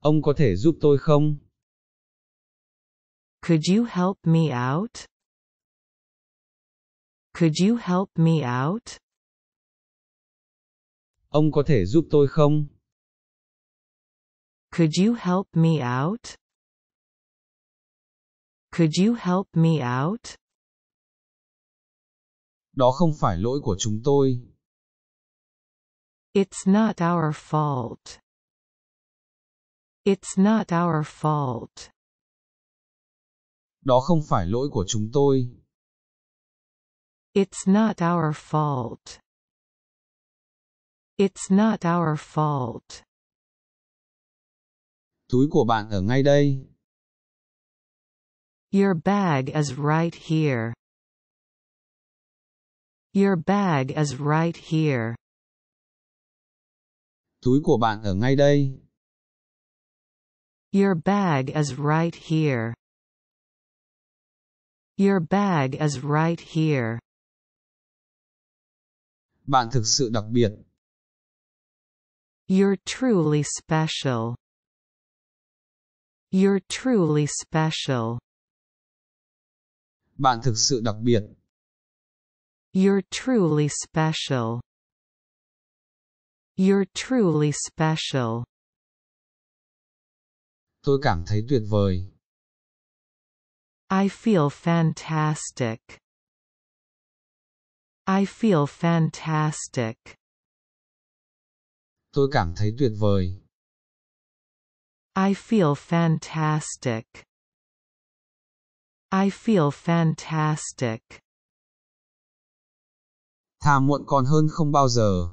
Ông có thể giúp tôi không? Could you help me out? Could you help me out? Ông có thể giúp tôi không? Could you help me out? Could you help me out? Đó không phải lỗi của chúng tôi. It's not our fault. It's not our fault. Đó không phải lỗi của chúng tôi. It's not our fault. It's not our fault. Túi của bạn ở ngay đây. Your bag is right here. Your bag is right here. Túi của bạn ở ngay đây. Your bag is right here. Your bag is right here. Bạn thực sự đặc biệt. You're truly special. You're truly special. Bạn thực sự đặc biệt. You're truly special. You're truly special. tôi cảm thấy tuyệt vời. I feel fantastic. I feel fantastic. Tôi cảm thấy tuyệt vời. I feel fantastic. I feel fantastic. Thà muộn còn hơn không bao giờ.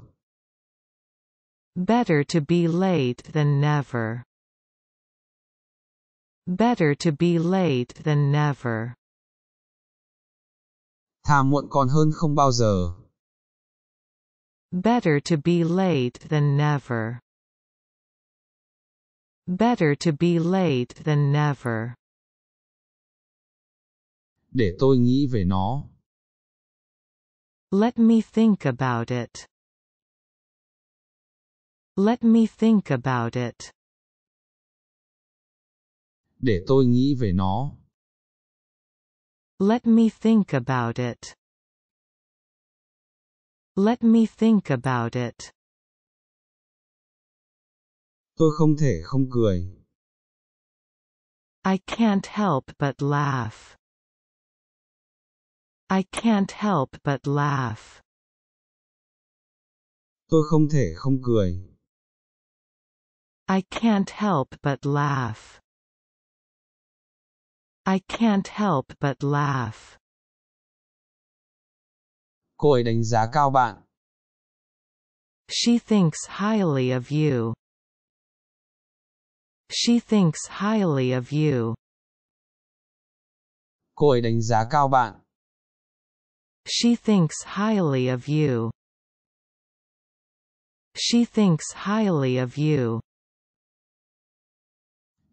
Better to be late than never. Better to be late than never. Thà muộn còn hơn không bao giờ. Better to be late than never. Better to be late than never. Để tôi nghĩ về nó. Let me think about it. Let me think about it để tôi nghĩ về nó. Let me think about it. Let me think about it. Tôi không thể không cười. I can't help but laugh. I can't help but laugh. Tôi không thể không cười. I can't help but laugh. I can't help but laugh. Cô ấy đánh giá cao bạn. She thinks highly of you. She thinks highly of you. Cô ấy đánh giá cao bạn. She thinks highly of you. She thinks highly of you.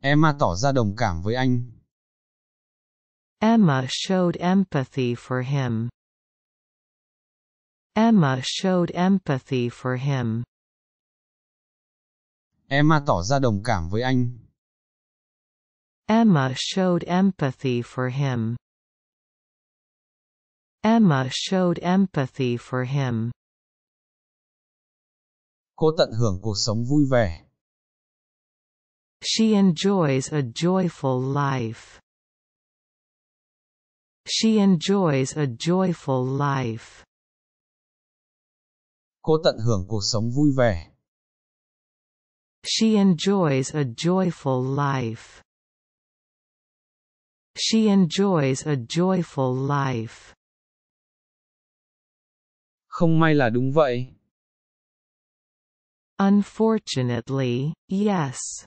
Emma tỏ ra đồng cảm với anh. Emma showed empathy for him. Emma showed empathy for him. Emma tỏ ra đồng cảm với anh. Emma showed empathy for him. Emma showed empathy for him. Cô tận hưởng cuộc sống vui vẻ. She enjoys a joyful life. She enjoys a joyful life. Cô tận hưởng cuộc sống vui vẻ. She enjoys a joyful life. She enjoys a joyful life. Không may là đúng vậy. Unfortunately, yes.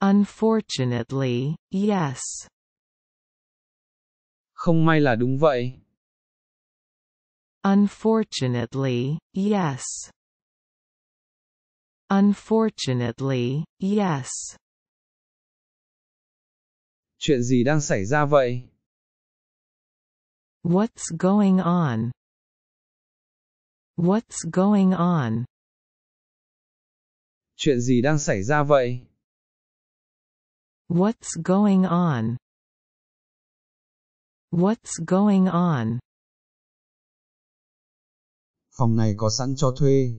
Unfortunately, yes. Không may là đúng vậy. Unfortunately, yes. Unfortunately, yes. Chuyện gì đang xảy ra vậy? What's going on? What's going on? Chuyện gì đang xảy ra vậy? What's going on? What's going on? Phòng này có sẵn cho thuê.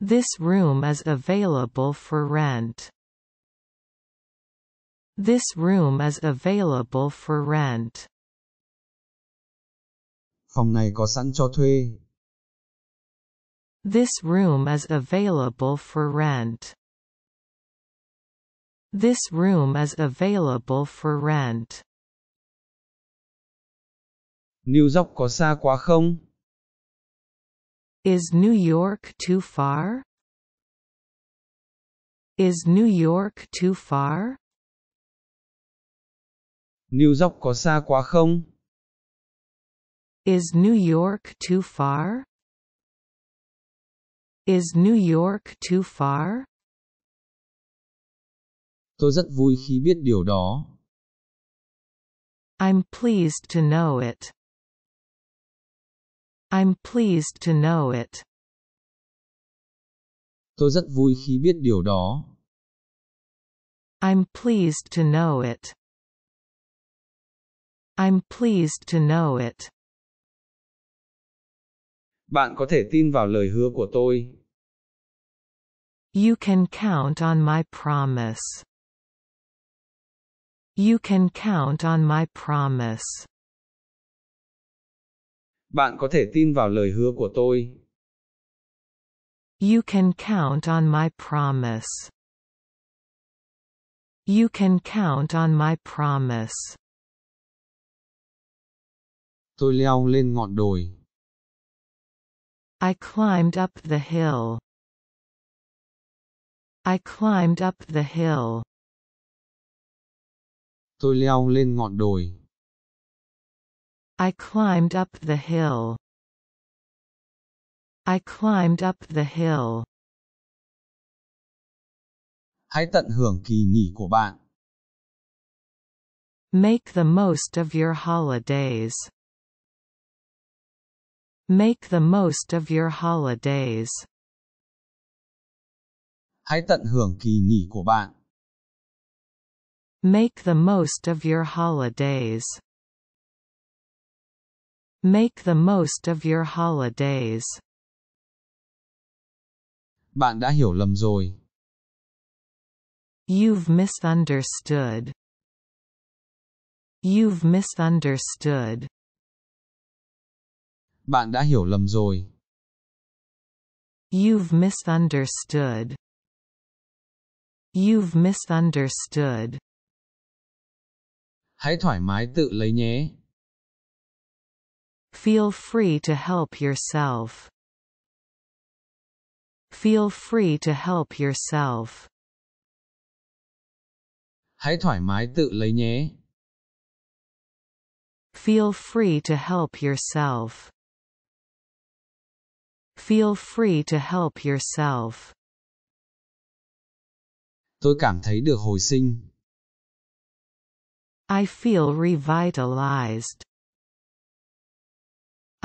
This room is available for rent. This room is available for rent. Phòng này có sẵn cho thuê. This room is available for rent. This room is available for rent. New York có xa quá không? Is New York too far? Is New York too far? New York có xa quá không? Is New York too far? Is New York too far? Tôi rất vui khi biết điều đó. I'm pleased to know it. I'm pleased to know it. Tôi rất vui khi biết điều đó. I'm pleased to know it. I'm pleased to know it. Bạn có thể tin vào lời hứa của tôi. You can count on my promise. You can count on my promise. bạn có thể tin vào lời hứa của tôi. You can count on my promise. You can count on my promise. Tôi leo lên ngọn đồi. I climbed up the hill. I climbed up the hill. Tôi leo lên ngọn đồi. I climbed up the hill. I climbed up the hill. Hãy tận hưởng kỳ nghỉ của bạn. Make the most of your holidays. Make the most of your holidays. Hãy tận hưởng kỳ nghỉ của bạn. Make the most of your holidays. Make the most of your holidays. Bạn đã hiểu lầm rồi. You've misunderstood. You've misunderstood. Bạn đã hiểu lầm rồi. You've misunderstood. You've misunderstood. Hãy thoải mái tự lấy nhé. Feel free to help yourself. Feel free to help yourself. Hãy thoải mái tự lấy nhé. Feel free to help yourself. Feel free to help yourself. Tôi cảm thấy được hồi sinh. I feel revitalized.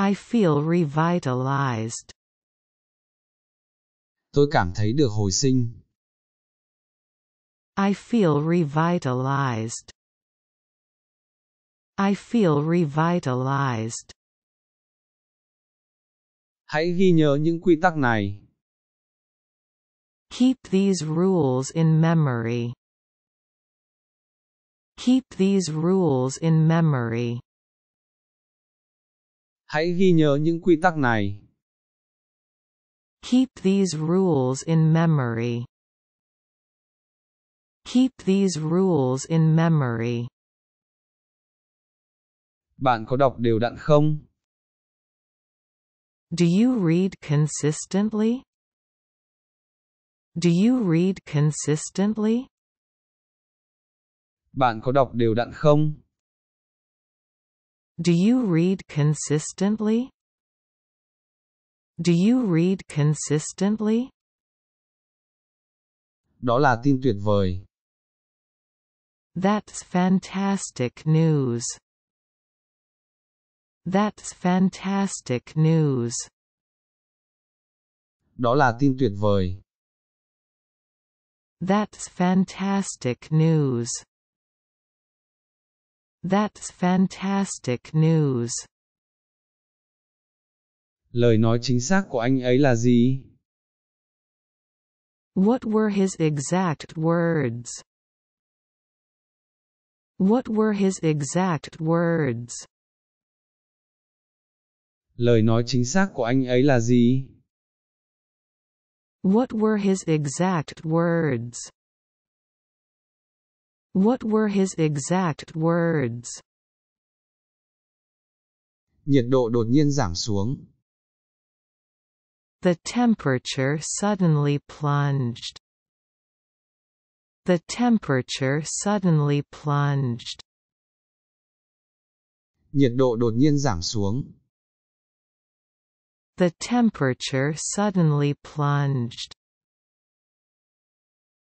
I feel revitalized. Tôi cảm thấy được hồi sinh. I feel revitalized. I feel revitalized. Hãy ghi nhớ những quy tắc này. Keep these rules in memory. Keep these rules in memory. Hãy ghi nhớ những quy tắc này. Keep these rules in memory. Keep these rules in memory. Bạn có đọc đều đặn không? Do you read consistently? Do you read consistently? Bạn có đọc đều đặn không? Do you read consistently? Do you read consistently? Đó là tin tuyệt vời. That's fantastic news. That's fantastic news. Đó là tin tuyệt vời. That's fantastic news. That's fantastic news. Lời nói chính xác của anh ấy là gì? What were his exact words? What were his exact words? Lời nói chính xác của anh ấy là gì? What were his exact words? What were his exact words? Nhiệt độ đột nhiên giảm xuống. The temperature suddenly plunged. The temperature suddenly plunged. Nhiệt độ đột nhiên giảm xuống. The temperature suddenly plunged.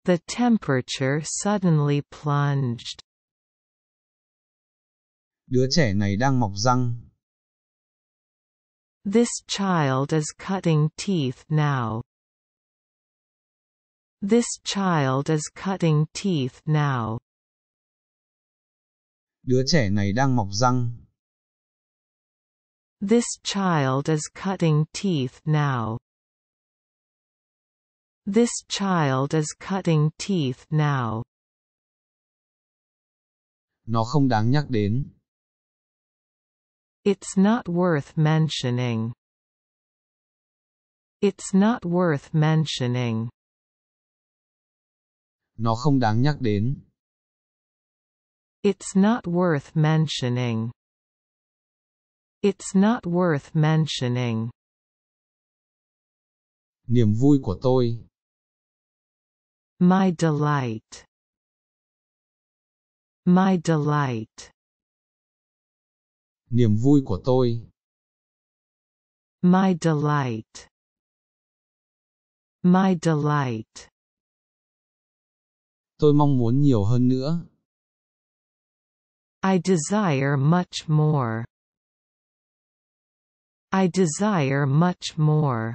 The temperature suddenly plunged. Đứa trẻ này đang mọc răng. This child is cutting teeth now. This child is cutting teeth now. Đứa trẻ này đang mọc răng. This child is cutting teeth now. This child is cutting teeth now. Nó không đáng nhắc đến. It's not worth mentioning. It's not worth mentioning. Nó không đáng nhắc đến. It's not worth mentioning. It's not worth mentioning. Niềm vui của tôi. My delight. My delight. Niềm vui của tôi. My delight. My delight. Tôi mong muốn nhiều hơn nữa. I desire much more. I desire much more.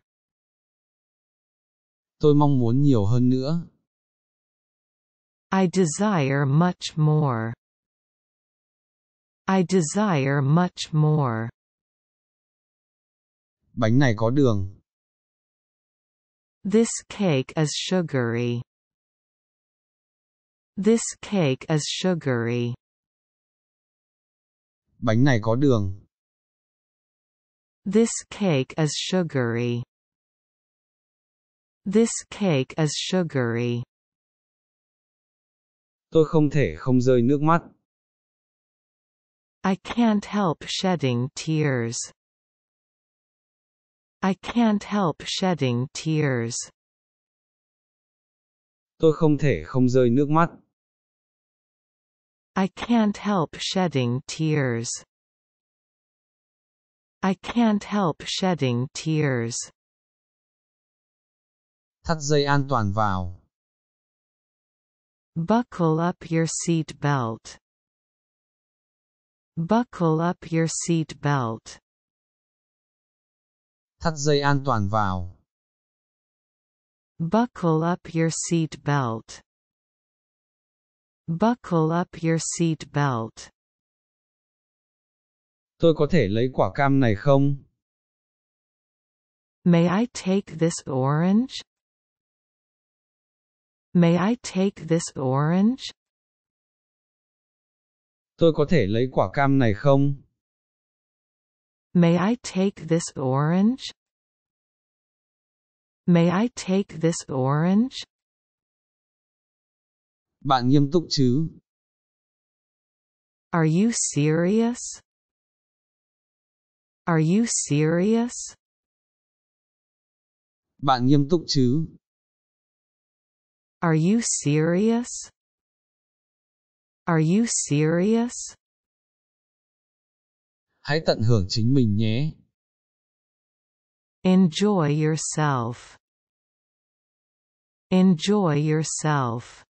Tôi mong muốn nhiều hơn nữa. I desire much more. I desire much more. Bánh này có đường. This cake is sugary. This cake is sugary. Bánh này có đường. This cake is sugary. This cake is sugary. tôi không thể không rơi nước mắt. I can't help shedding tears. I can't help shedding tears. Tôi không thể không rơi nước mắt. I can't help shedding tears. I can't help shedding tears. Thắt dây an toàn vào. Buckle up your seat belt. Buckle up your seat belt. Thắt dây an toàn vào. Buckle up your seat belt. Buckle up your seat belt. Tôi có thể lấy quả cam này không? May I take this orange? May I take this orange? Tôi có thể lấy quả cam này không? May I take this orange? May I take this orange? Bạn nghiêm túc chứ? Are you serious? Are you serious? Bạn nghiêm túc chứ? Are you serious? Are you serious? Hãy tận hưởng chính mình nhé. Enjoy yourself. Enjoy yourself.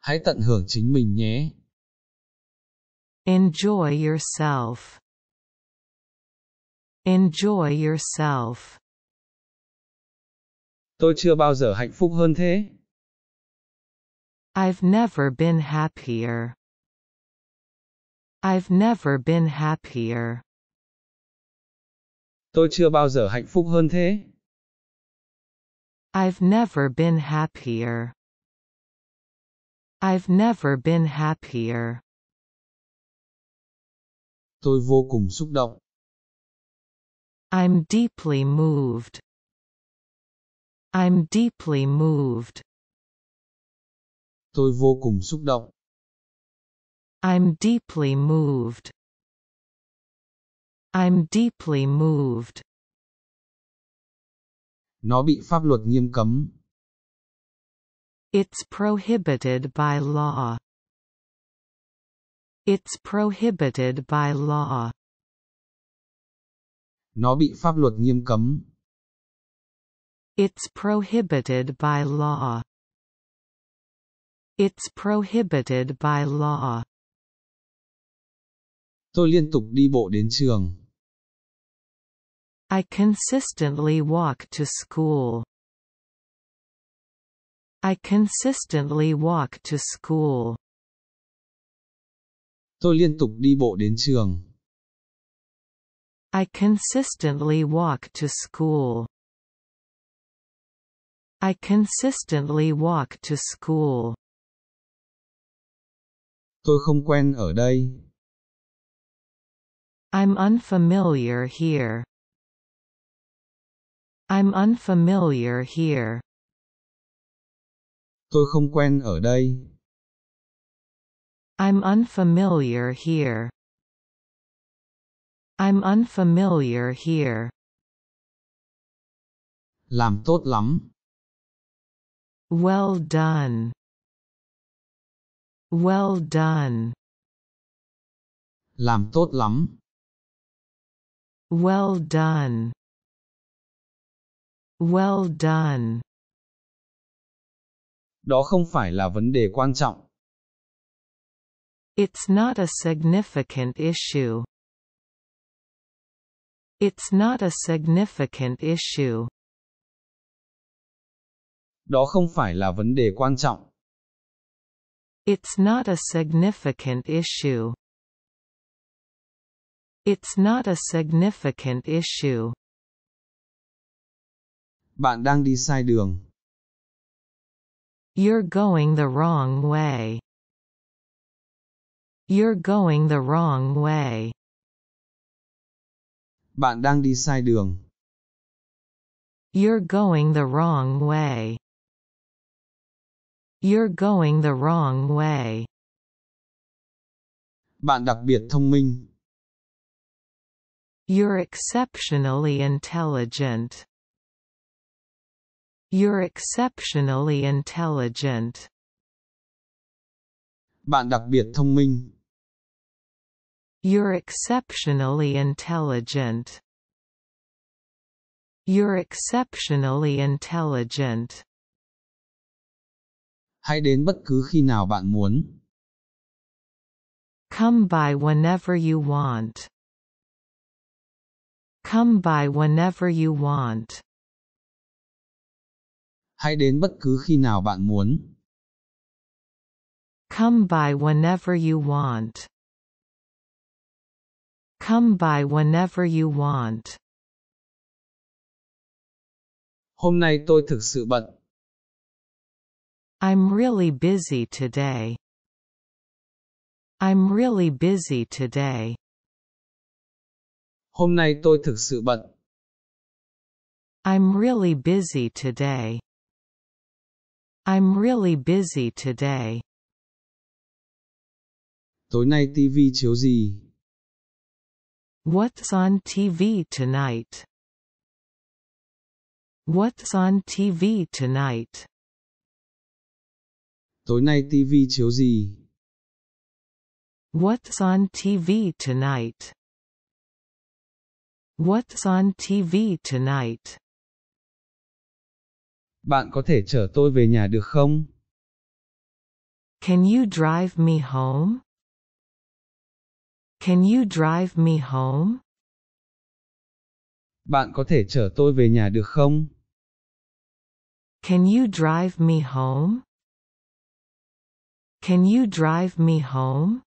Hãy tận hưởng chính mình nhé. Enjoy yourself. Enjoy yourself. Tôi chưa bao giờ hạnh phúc hơn thế. I've never been happier. I've never been happier. Tôi chưa bao giờ hạnh phúc hơn thế. I've never been happier. I've never been happier. Tôi vô cùng xúc động. I'm deeply moved. I'm deeply moved. Tôi vô cùng xúc động. I'm deeply moved. I'm deeply moved. Nó bị pháp luật nghiêm cấm. It's prohibited by law. It's prohibited by law. Nó bị pháp luật nghiêm cấm. It's prohibited by law. It's prohibited by law. Tôi liên tục đi bộ đến trường. I consistently walk to school. I consistently walk to school. Tôi liên tục đi bộ đến trường. I consistently walk to school. I consistently walk to school. Tôi không quen ở đây. I'm unfamiliar here. I'm unfamiliar here. Tôi không quen ở đây. I'm unfamiliar here. I'm unfamiliar here. Làm tốt lắm. Well done. Well done. Làm tốt lắm. Well done. Well done. Đó không phải là vấn đề quan trọng. It's not a significant issue. It's not a significant issue. đó không phải là vấn đề quan trọng. It's not a significant issue. It's not a significant issue. Bạn đang đi sai đường. You're going the wrong way. You're going the wrong way. Bạn đang đi sai đường. You're going the wrong way. You're going the wrong way. Bạn đặc biệt thông minh. You're exceptionally intelligent. You're exceptionally intelligent. Bạn đặc biệt thông minh. You're exceptionally intelligent. You're exceptionally intelligent. hãy đến bất cứ khi nào bạn muốn. Come by whenever you want. Come by whenever you want. Hãy đến bất cứ khi nào bạn muốn. Come by whenever you want. Come by whenever you want. Hôm nay tôi thực sự bận, I'm really busy today. I'm really busy today. Hôm nay tôi thực sự bận. I'm really busy today. I'm really busy today. Tối nay TV chiếu gì? What's on TV tonight? What's on TV tonight? tối nay TV chiếu gì? What's on TV tonight? What's on TV tonight? Bạn có thể chở tôi về nhà được không? Can you drive me home? Can you drive me home? Bạn có thể chở tôi về nhà được không? Can you drive me home? Can you drive me home?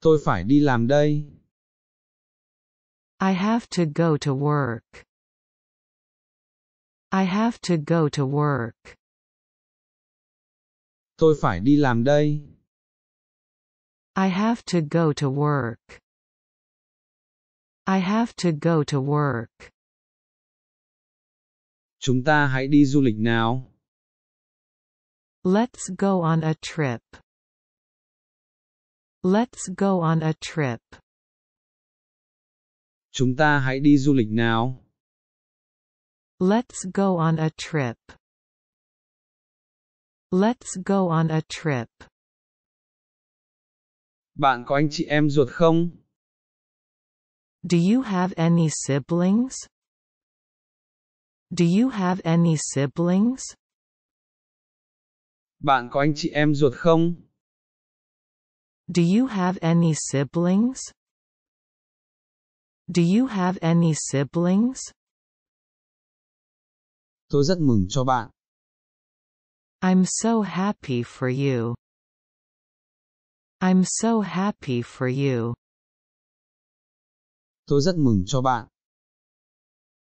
Tôi phải đi làm đây. I have to go to work. I have to go to work. Tôi phải đi làm đây. I have to go to work. I have to go to work. Chúng ta hãy đi du lịch nào. Let's go on a trip. Let's go on a trip. Chúng ta hãy đi du lịch nào. Let's go on a trip. Let's go on a trip. Bạn có anh chị em ruột không? Do you have any siblings? Do you have any siblings? Bạn có anh chị em ruột không? Do you have any siblings? Do you have any siblings? Tôi rất mừng cho bạn. I'm so happy for you. I'm so happy for you. Tôi rất mừng cho bạn.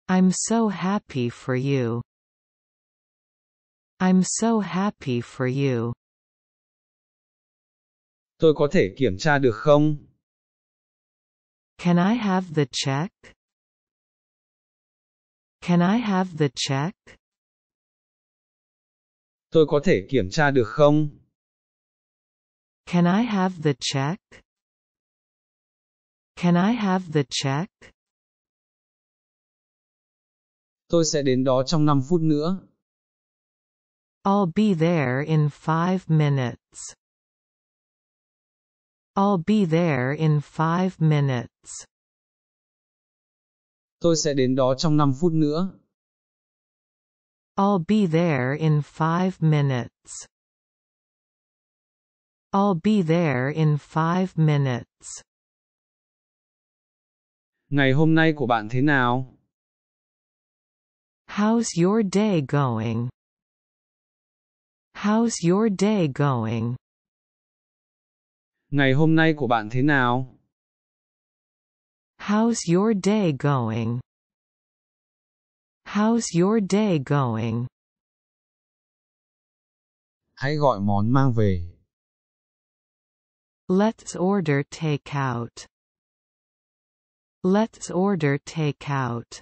I'm so happy for you. I'm so happy for you. Tôi có thể kiểm tra được không? Can I have the check? Can I have the check? Tôi có thể kiểm tra được không? Can I have the check? Can I have the check? Tôi sẽ đến đó trong 5 phút nữa. I'll be there in five minutes. I'll be there in five minutes. Tôi sẽ đến đó trong 5 phút nữa. I'll be there in five minutes. I'll be there in five minutes. Ngày hôm nay của bạn thế nào? How's your day going? How's your day going? Ngày hôm nay của bạn thế nào? How's your day going? How's your day going? Hãy gọi món mang về. Let's order takeout. Let's order takeout.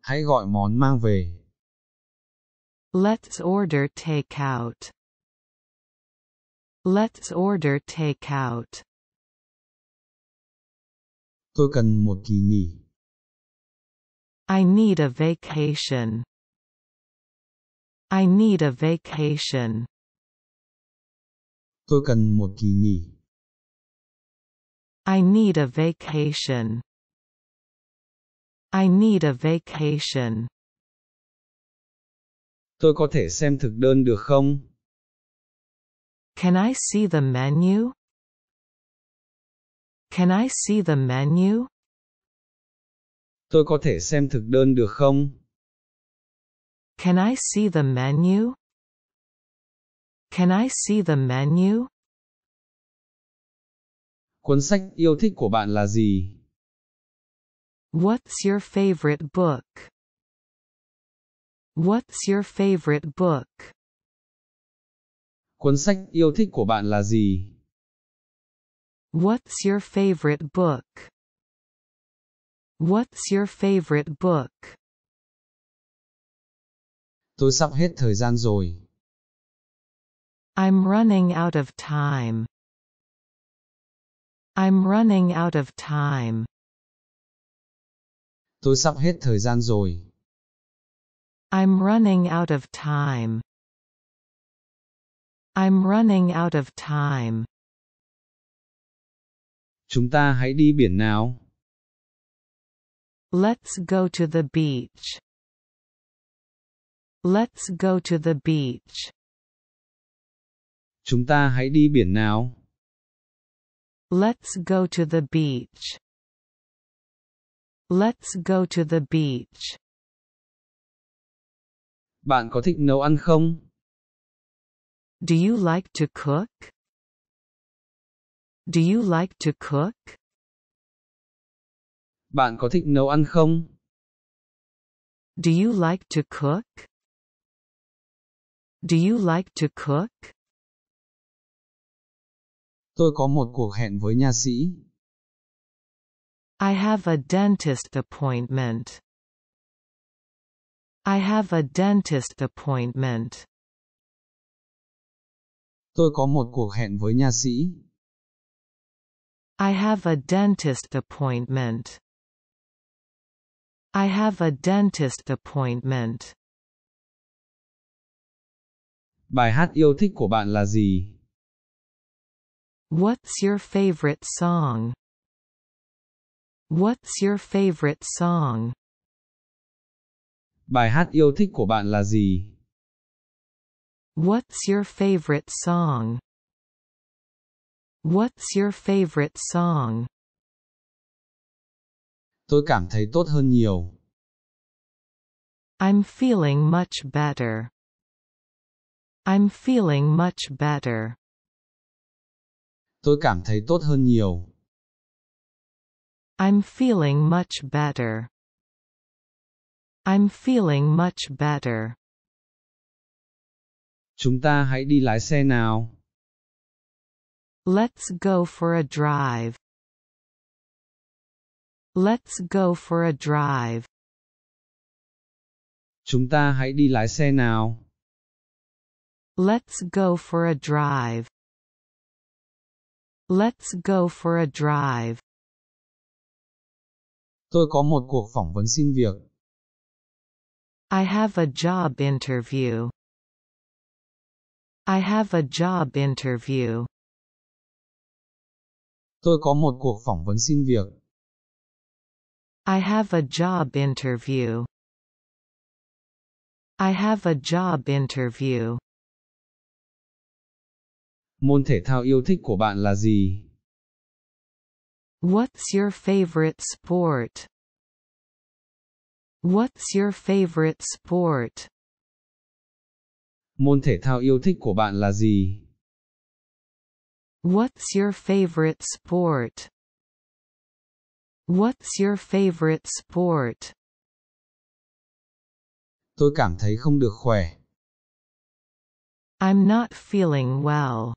Hãy gọi món mang về. Let's order takeout. Let's order takeout. Tôi cần một kỳ nghỉ. I need a vacation. I need a vacation. Tôi cần một kỳ nghỉ. I need a vacation. I need a vacation. Tôi có thể xem thực đơn được không? Can I see the menu? Can I see the menu? Tôi có thể xem thực đơn được không? Can I see the menu? Can I see the menu? Cuốn sách yêu thích của bạn là gì? What's your favorite book? What's your favorite book? Cuốn sách yêu thích của bạn là gì? What's your favorite book? What's your favorite book? Tôi sắp hết thời gian rồi. I'm running out of time. I'm running out of time. Tôi sắp hết thời gian rồi. I'm running out of time. I'm running out of time. Chúng ta hãy đi biển nào. Let's go to the beach. Let's go to the beach. Chúng ta hãy đi biển nào. Let's go to the beach. Let's go to the beach. Bạn có thích nấu ăn không? Do you like to cook? Do you like to cook? Bạn có thích nấu ăn không? Do you like to cook? Do you like to cook? Tôi có một cuộc hẹn với nha sĩ. I have a dentist appointment. I have a dentist appointment. Tôi có một cuộc hẹn với nha sĩ. I have a dentist appointment. I have a dentist appointment. Bài hát yêu thích của bạn là gì? What's your favorite song? What's your favorite song? Bài hát yêu thích của bạn là gì? What's your favorite song? What's your favorite song? Tôi cảm thấy tốt hơn nhiều. I'm feeling much better. I'm feeling much better. Tôi cảm thấy tốt hơn nhiều. I'm feeling much better. I'm feeling much better. Chúng ta hãy đi lái xe nào. Let's go for a drive. Let's go for a drive. Chúng ta hãy đi lái xe nào. Let's go for a drive. Let's go for a drive. Tôi có một cuộc phỏng vấn xin việc. I have a job interview. I have a job interview. Tôi có một cuộc phỏng vấn xin việc. I have a job interview. I have a job interview. Môn thể thao yêu thích của bạn là gì? What's your favorite sport? What's your favorite sport? Môn thể thao yêu thích của bạn là gì? What's your favorite sport? What's your favorite sport? Tôi cảm thấy không được khỏe. I'm not feeling well.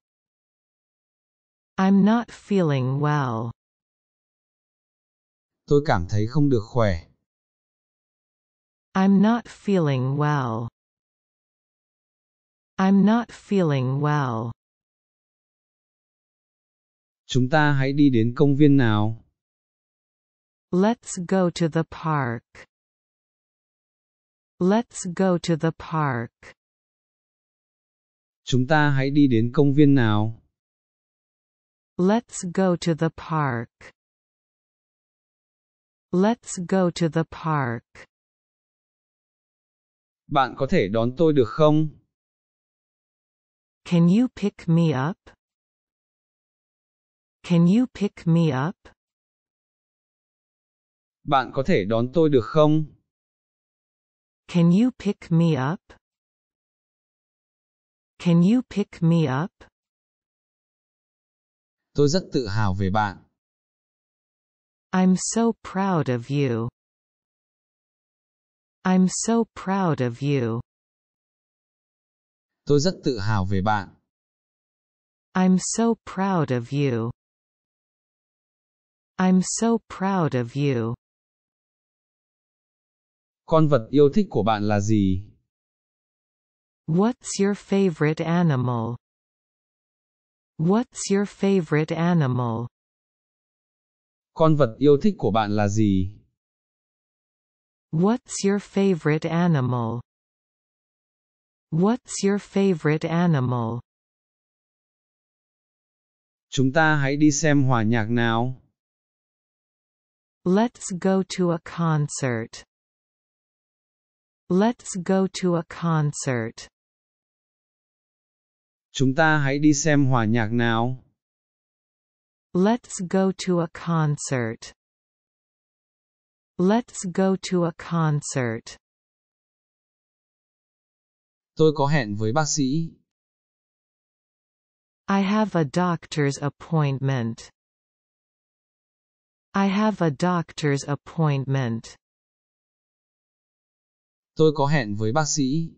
I'm not feeling well. Tôi cảm thấy không được khỏe. I'm not feeling well. I'm not feeling well. Chúng ta hãy đi đến công viên nào. Let's go to the park. Let's go to the park. Chúng ta hãy đi đến công viên nào. Let's go to the park. Let's go to the park. Bạn có thể đón tôi được không? Can you pick me up? Can you pick me up? Bạn có thể đón tôi được không? Can you pick me up? Can you pick me up? Tôi rất tự hào về bạn. I'm so proud of you. I'm so proud of you. Tôi rất tự hào về bạn. I'm so proud of you. I'm so proud of you. Con vật yêu thích của bạn là gì? What's your favorite animal? What's your favorite animal? Con vật yêu thích của bạn là gì? What's your favorite animal? What's your favorite animal? Chúng ta hãy đi xem hòa nhạc nào. Let's go to a concert. Let's go to a concert. Chúng ta hãy đi xem hòa nhạc nào. Let's go to a concert. Let's go to a concert. Tôi có hẹn với bác sĩ. I have a doctor's appointment. I have a doctor's appointment. Tôi có hẹn với bác sĩ.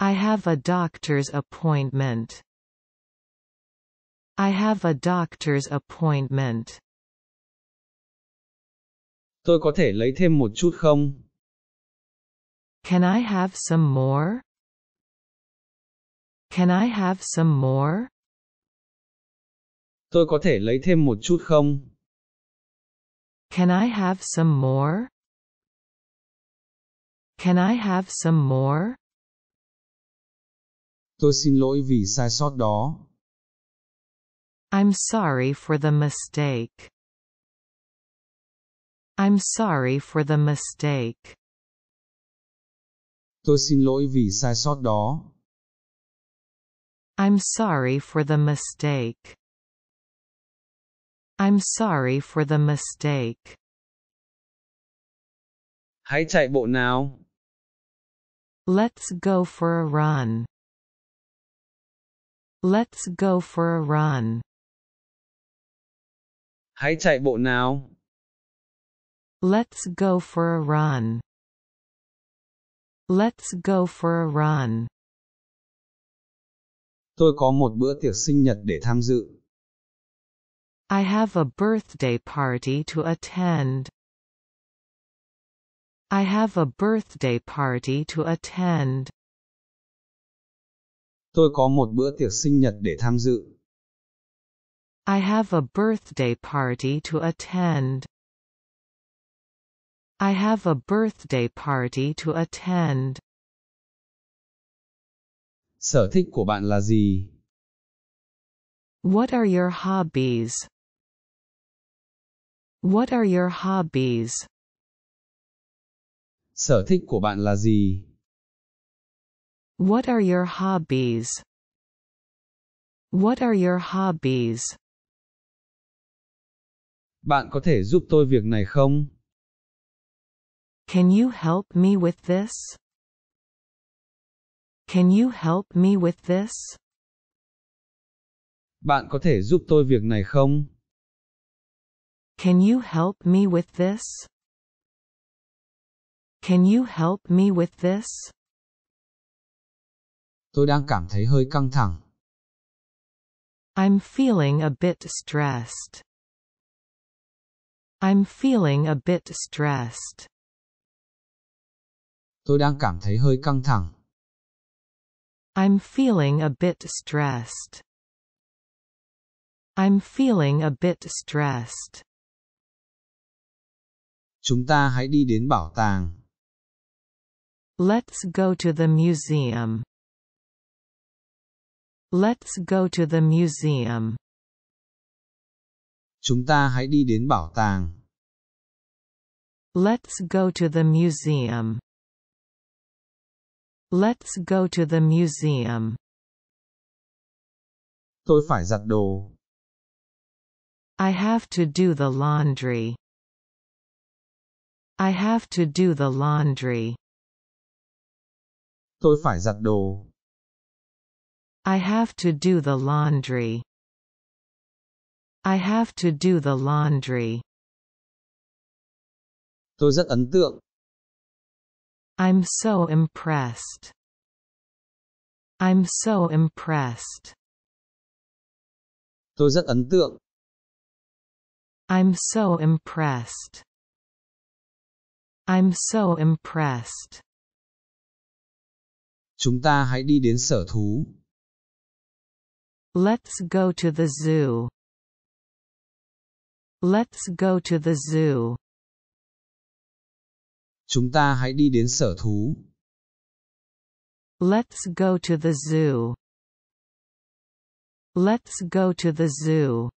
I have a doctor's appointment. I have a doctor's appointment. Tôi có thể lấy thêm một chút không? Can I have some more? Can I have some more? Tôi có thể lấy thêm một chút không? Can I have some more? Can I have some more? Tôi xin lỗi vì sai sót đó. I'm sorry for the mistake. I'm sorry for the mistake. Tôi xin lỗi vì sai sót đó. I'm sorry for the mistake. I'm sorry for the mistake. Hãy chạy bộ nào. Let's go for a run. Let's go for a run. Hãy chạy bộ nào. Let's go for a run. Let's go for a run. Tôi có một bữa tiệc sinh nhật để tham dự. I have a birthday party to attend. I have a birthday party to attend. Tôi có một bữa tiệc sinh nhật để tham dự. I have a birthday party to attend. I have a birthday party to attend. Sở thích của bạn là gì? What are your hobbies? What are your hobbies? Sở thích của bạn là gì? What are your hobbies? What are your hobbies? Bạn có thể giúp tôi việc này không? Can you help me with this? Can you help me with this? Bạn có thể giúp tôi việc này không? Can you help me with this? Can you help me with this? Tôi đang cảm thấy hơi căng thẳng. I'm feeling a bit stressed. I'm feeling a bit stressed. Tôi đang cảm thấy hơi căng thẳng. I'm feeling a bit stressed. I'm feeling a bit stressed. Chúng ta hãy đi đến bảo tàng. Let's go to the museum. Let's go to the museum. Chúng ta hãy đi đến bảo tàng. Let's go to the museum. Let's go to the museum. Tôi phải giặt đồ. I have to do the laundry. I have to do the laundry. Tôi phải giặt đồ. I have to do the laundry. I have to do the laundry. Tôi rất ấn tượng. I'm so impressed. I'm so impressed. Tôi rất ấn tượng. I'm so impressed. I'm so impressed. Chúng ta hãy đi đến sở thú. Let's go to the zoo. Let's go to the zoo. Chúng ta hãy đi đến sở thú. Let's go to the zoo. Let's go to the zoo.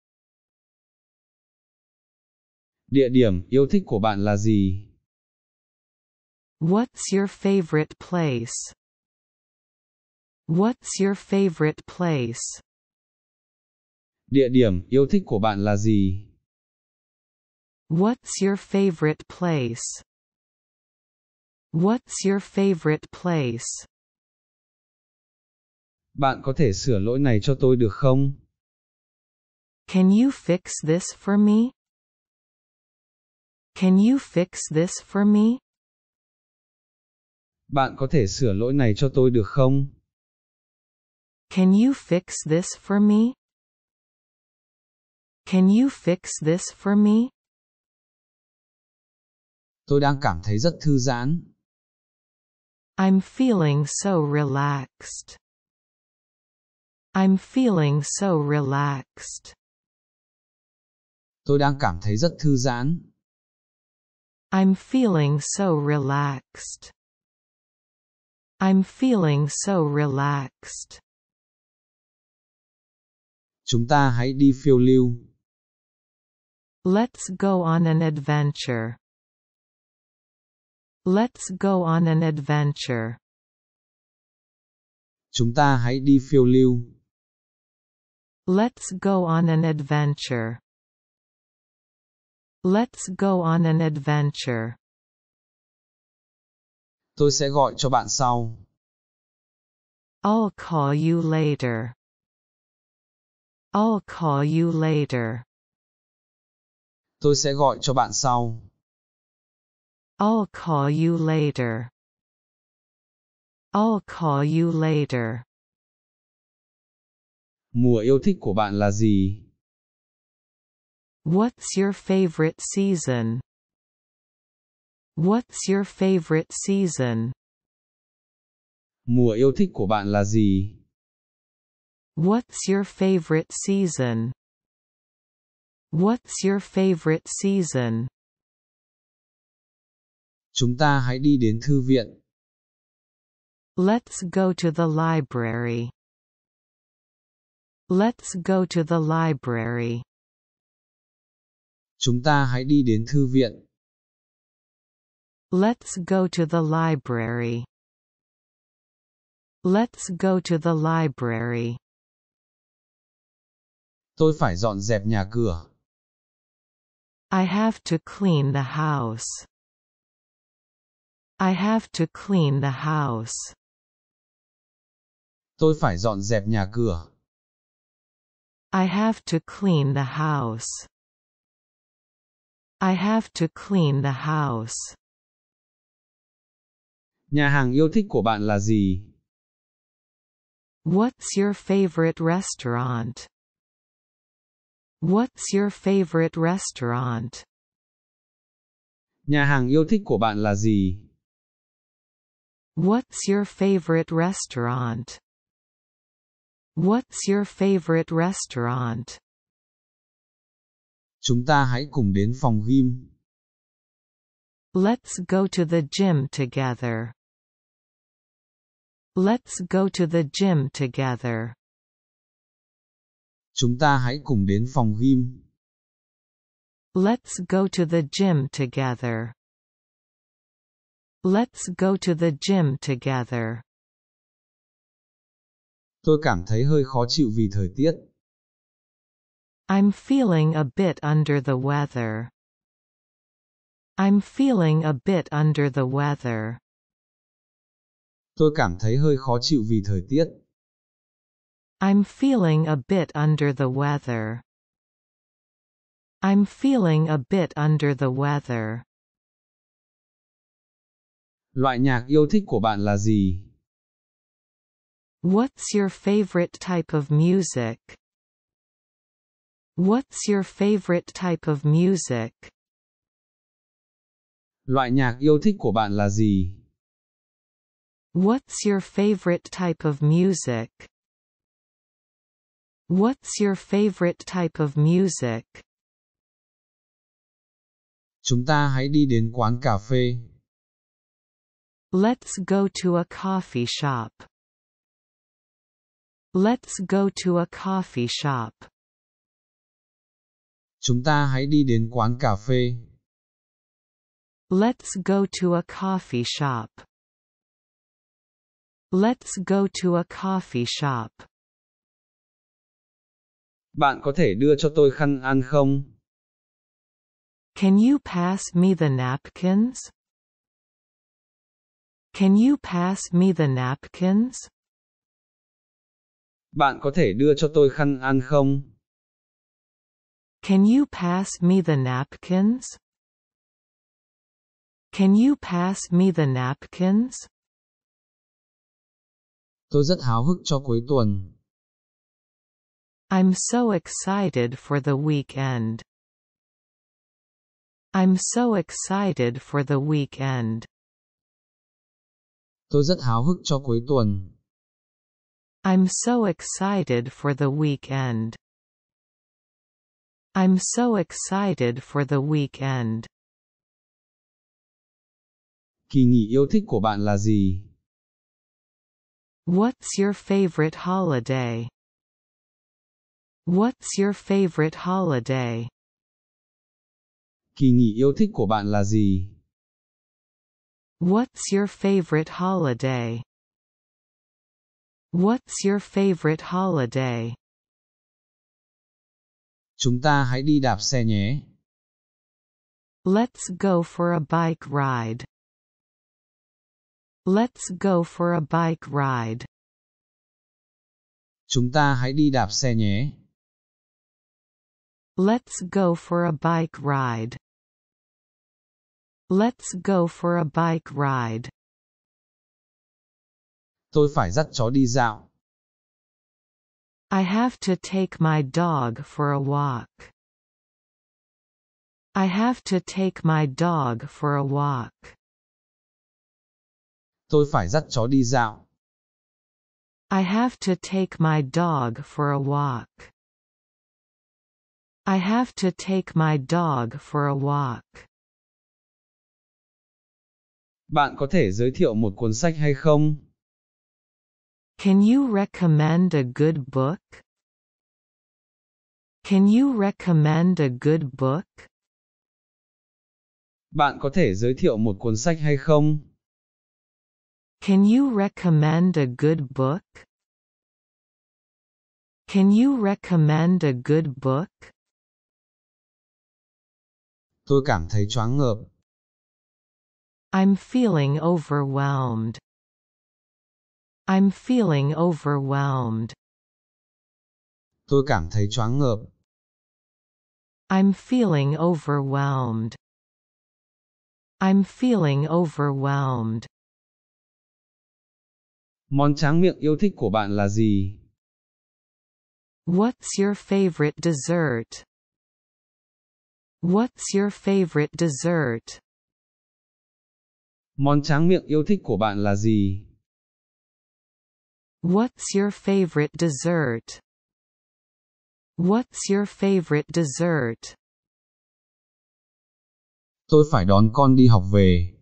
Địa điểm yêu thích của bạn là gì? What's your favorite place? What's your favorite place? Địa điểm yêu thích của bạn là gì? What's your favorite place? What's your favorite place? Bạn có thể sửa lỗi này cho tôi được không? Can you fix this for me? Can you fix this for me? Bạn có thể sửa lỗi này cho tôi được không? Can you fix this for me? Can you fix this for me? Tôi đang cảm thấy rất thư giãn. I'm feeling so relaxed. I'm feeling so relaxed. Tôi đang cảm thấy rất thư giãn. I'm feeling so relaxed. I'm feeling so relaxed. Chúng ta hãy đi phiêu lưu. Let's go on an adventure. Let's go on an adventure. Chúng ta hãy đi phiêu lưu. Let's go on an adventure. Let's go on an adventure. Tôi sẽ gọi cho bạn sau. I'll call you later. I'll call you later. Tôi sẽ gọi cho bạn sau. I'll call you later. I'll call you later. Mùa yêu thích của bạn là gì? What's your favorite season? What's your favorite season? Mùa yêu thích của bạn là gì? What's your favorite season? What's your favorite season? Chúng ta hãy đi đến thư viện. Let's go to the library. Let's go to the library. Chúng ta hãy đi đến thư viện. Let's go to the library. Let's go to the library. Tôi phải dọn dẹp nhà cửa. I have to clean the house. I have to clean the house. Tôi phải dọn dẹp nhà cửa. I have to clean the house. I have to clean the house. Nhà hàng yêu thích của bạn là gì? What's your favorite restaurant? What's your favorite restaurant? Nhà hàng yêu thích của bạn là gì? What's your favorite restaurant? What's your favorite restaurant? Chúng ta hãy cùng đến phòng gym. Let's go to the gym together. Let's go to the gym together. Chúng ta hãy cùng đến phòng gym. Let's go to the gym together. Let's go to the gym together. Tôi cảm thấy hơi khó chịu vì thời tiết. I'm feeling a bit under the weather. I'm feeling a bit under the weather. Tôi cảm thấy hơi khó chịu vì thời tiết. I'm feeling a bit under the weather. I'm feeling a bit under the weather. Loại nhạc yêu thích của bạn là gì? What's your favorite type of music? What's your favorite type of music? Loại nhạc yêu thích của bạn là gì? What's your favorite type of music? What's your favorite type of music? Chúng ta hãy đi đến quán cà phê. Let's go to a coffee shop. Let's go to a coffee shop. Chúng ta hãy đi đến quán cà phê. Let's go to a coffee shop. Let's go to a coffee shop. Bạn có thể đưa cho tôi khăn ăn không? Can you pass me the napkins? Can you pass me the napkins? Bạn có thể đưa cho tôi khăn ăn không? Can you pass me the napkins? Can you pass me the napkins? Tôi rất háo hức cho cuối tuần. I'm so excited for the weekend. I'm so excited for the weekend. Tôi rất háo hức cho cuối tuần. I'm so excited for the weekend. I'm so excited for the weekend. Kỳ nghỉ yêu thích của bạn là gì? What's your favorite holiday? What's your favorite holiday? Kỳ nghỉ yêu thích của bạn là gì? What's your favorite holiday? What's your favorite holiday? Chúng ta hãy đi đạp xe nhé. Let's go for a bike ride. Let's go for a bike ride. Chúng ta hãy đi đạp xe nhé. Let's go for a bike ride. Let's go for a bike ride. Tôi phải dắt chó đi dạo. I have to take my dog for a walk. I have to take my dog for a walk. Tôi phải dắt chó đi dạo. I have to take my dog for a walk. I have to take my dog for a walk. Bạn có thể giới thiệu một cuốn sách hay không? Can you recommend a good book? Can you recommend a good book? Bạn có thể giới thiệu một cuốn sách hay không? Can you recommend a good book? Can you recommend a good book? Tôi cảm thấy choáng ngợp. I'm feeling overwhelmed. I'm feeling overwhelmed. Tôi cảm thấy choáng ngợp. I'm feeling overwhelmed. I'm feeling overwhelmed. Món tráng miệng yêu thích của bạn là gì? What's your favorite dessert? What's your favorite dessert? Món tráng miệng yêu thích của bạn là gì? What's your favorite dessert? What's your favorite dessert? Tôi phải đón con đi học về.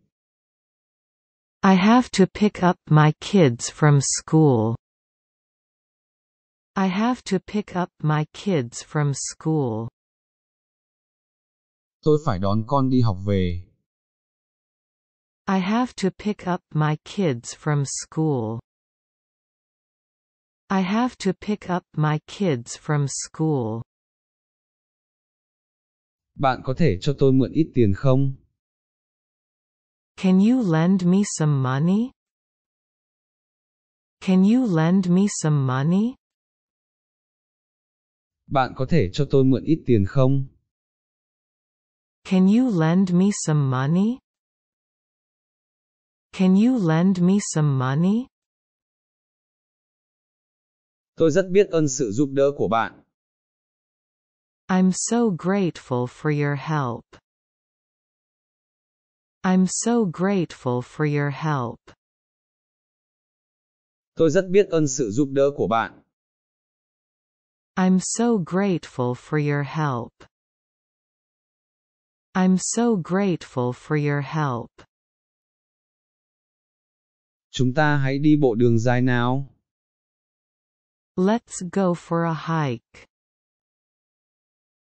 I have to pick up my kids from school. I have to pick up my kids from school. Tôi phải đón con đi học về. I have to pick up my kids from school. I have to pick up my kids from school. Bạn có thể cho tôi mượn ít tiền không? Can you lend me some money? Can you lend me some money? Bạn có thể cho tôi mượn ít tiền không? Can you lend me some money? Can you lend me some money? Tôi rất biết ơn sự giúp đỡ của bạn. I'm so grateful for your help. I'm so grateful for your help. Tôi rất biết ơn sự giúp đỡ của bạn. I'm so grateful for your help. I'm so grateful for your help. Chúng ta hãy đi bộ đường dài nào. Let's go for a hike.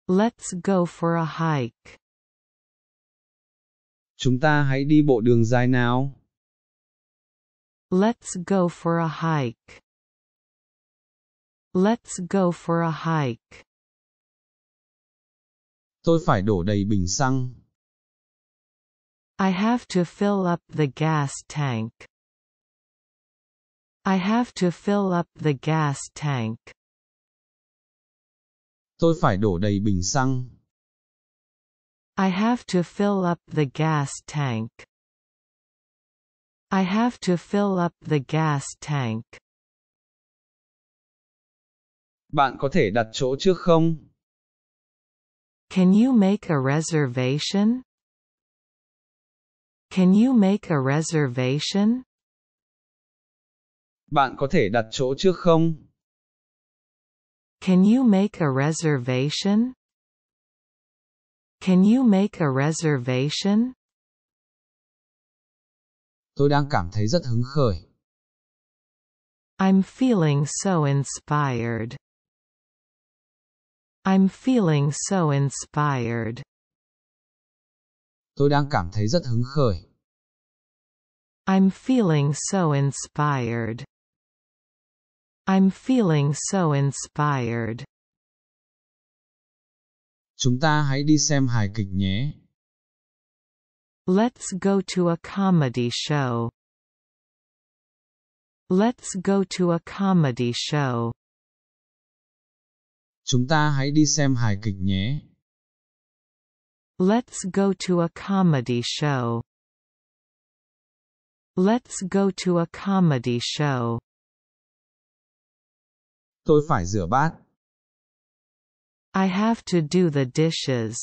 Let's go for a hike. Chúng ta hãy đi bộ đường dài nào. Let's go for a hike. Let's go for a hike. Tôi phải đổ đầy bình xăng. I have to fill up the gas tank. I have to fill up the gas tank. Tôi phải đổ đầy bình xăng. I have to fill up the gas tank. I have to fill up the gas tank. Bạn có thể đặt chỗ trước không? Can you make a reservation? Can you make a reservation? bạn có thể đặt chỗ trước không? Can you make a reservation? Can you make a reservation? Tôi đang cảm thấy rất hứng khởi. I'm feeling so inspired. I'm feeling so inspired. Tôi đang cảm thấy rất hứng khởi. I'm feeling so inspired. I'm feeling so inspired. Chúng ta hãy đi xem hài kịch nhé. Let's go to a comedy show. Let's go to a comedy show. Chúng ta hãy đi xem hài kịch nhé. Let's go to a comedy show. Let's go to a comedy show. Tôi phải rửa bát. I have to do the dishes.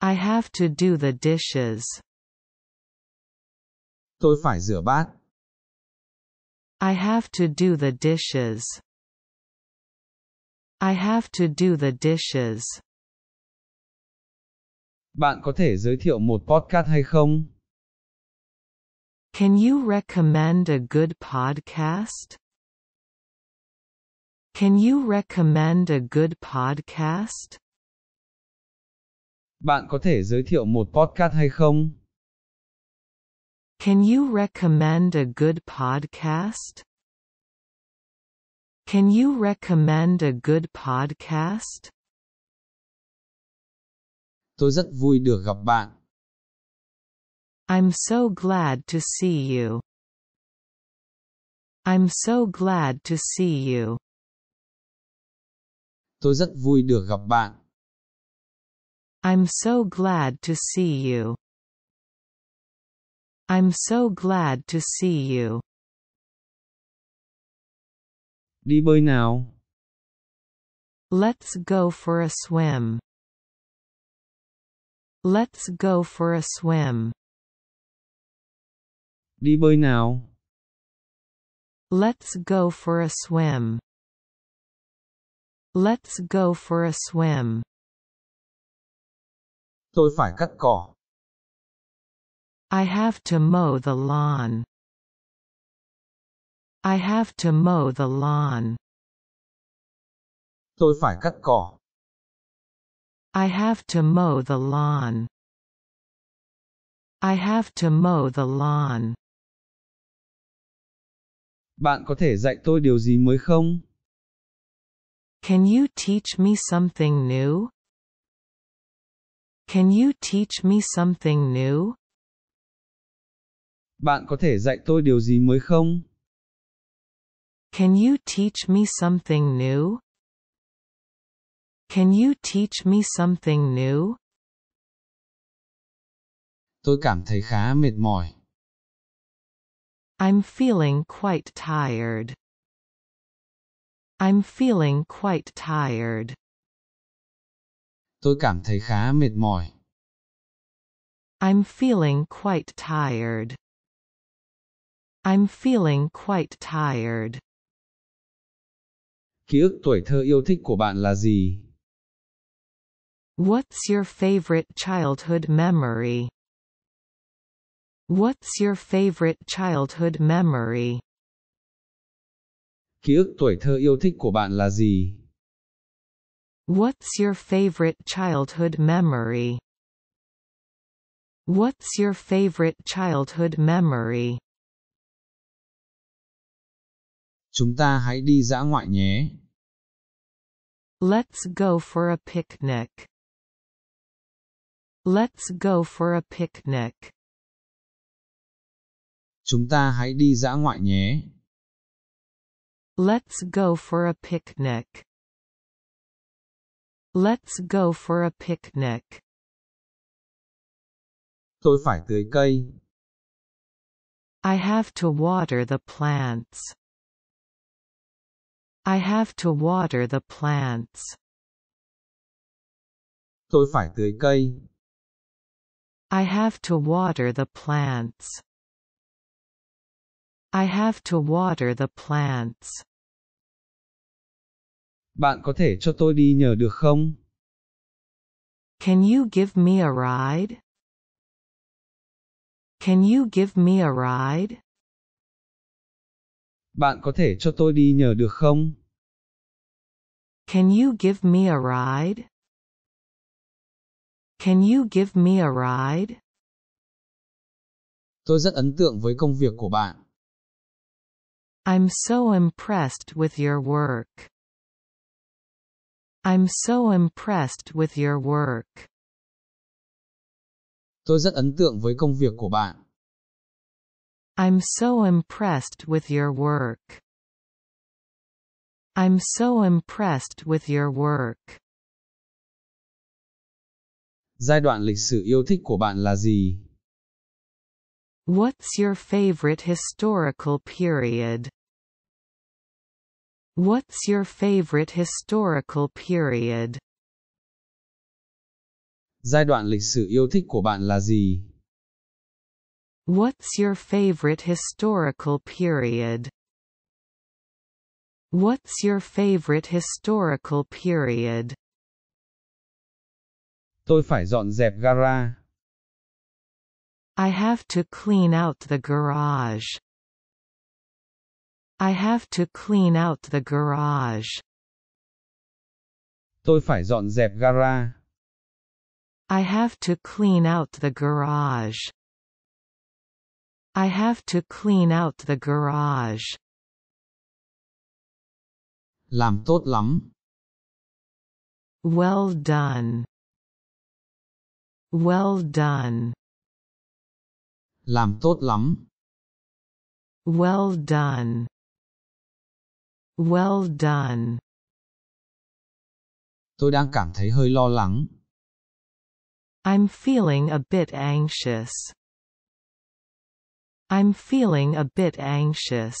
I have to do the dishes. Tôi phải rửa bát. I have to do the dishes. I have to do the dishes. Bạn có thể giới thiệu một podcast hay không? Can you recommend a good podcast? Can you recommend a good podcast? Bạn có thể giới thiệu một podcast hay không? Can you recommend a good podcast? Can you recommend a good podcast? Tôi rất vui được gặp bạn. I'm so glad to see you. I'm so glad to see you. Tôi rất vui được gặp bạn. I'm so glad to see you. I'm so glad to see you. Đi bơi nào. Let's go for a swim. Let's go for a swim. Đi bơi nào. Let's go for a swim. Let's go for a swim. Tôi phải cắt cỏ. I have to mow the lawn. I have to mow the lawn. Tôi phải cắt cỏ. I have to mow the lawn. I have to mow the lawn. Bạn có thể dạy tôi điều gì mới không? Can you teach me something new? Can you teach me something new? Bạn có thể dạy tôi điều gì mới không? Can you teach me something new? Can you teach me something new? Tôi cảm thấy khá mệt mỏi. I'm feeling quite tired. I'm feeling quite tired. Tôi cảm thấy khá mệt mỏi. I'm feeling quite tired. I'm feeling quite tired. Ký ức tuổi thơ yêu thích của bạn là gì? What's your favorite childhood memory? What's your favorite childhood memory? ký ức tuổi thơ yêu thích của bạn là gì? What's your favorite childhood memory? What's your favorite childhood memory? Chúng ta hãy đi dã ngoại nhé. Let's go for a picnic. Let's go for a picnic. Chúng ta hãy đi dã ngoại nhé. Let's go for a picnic. Let's go for a picnic. Tôi phải tưới cây. I have to water the plants. I have to water the plants. Tôi phải tưới cây. I have to water the plants. I have to water the plants. Bạn có thể cho tôi đi nhờ được không? Can you give me a ride? Can you give me a ride? Bạn có thể cho tôi đi nhờ được không? Can you give me a ride? Can you give me a ride? Tôi rất ấn tượng với công việc của bạn. I'm so impressed with your work. I'm so impressed with your work. Tôi rất ấn tượng với công việc của bạn. I'm so impressed with your work. I'm so impressed with your work. Giai đoạn lịch sử yêu thích của bạn là gì? What's your favorite historical period? What's your favorite historical period? Giai đoạn lịch sử yêu thích của bạn là gì? What's your favorite historical period? What's your favorite historical period? Tôi phải dọn dẹp gara. I have to clean out the garage. I have to clean out the garage. Tôi phải dọn dẹp gara. I have to clean out the garage. I have to clean out the garage. Làm tốt lắm. Well done. Well done. Làm tốt lắm. Well done. Well done. Tôi đang cảm thấy hơi lo lắng. I'm feeling a bit anxious. I'm feeling a bit anxious.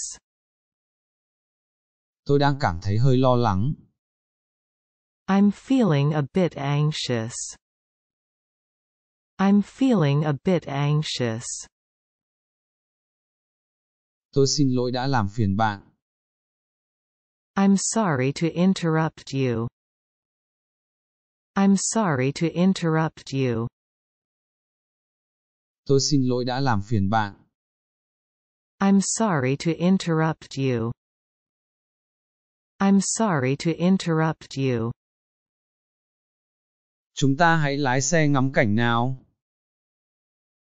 Tôi đang cảm thấy hơi lo lắng. I'm feeling a bit anxious. I'm feeling a bit anxious. Tôi xin lỗi đã làm phiền bạn. I'm sorry to interrupt you. I'm sorry to interrupt you. Tôi xin lỗi đã làm phiền bạn. I'm sorry to interrupt you. I'm sorry to interrupt you. Chúng ta hãy lái xe ngắm cảnh nào.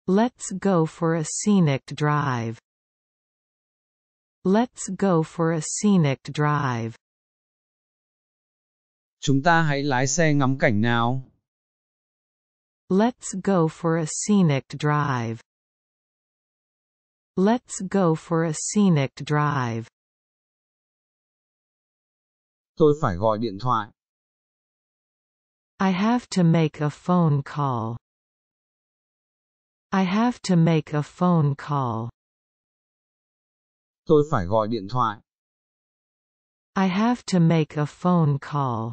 Let's go for a scenic drive. Let's go for a scenic drive. Chúng ta hãy lái xe ngắm cảnh nào. Let's go for a scenic drive. Let's go for a scenic drive. Tôi phải gọi điện thoại. I have to make a phone call. I have to make a phone call. Tôi phải gọi điện thoại. I have to make a phone call.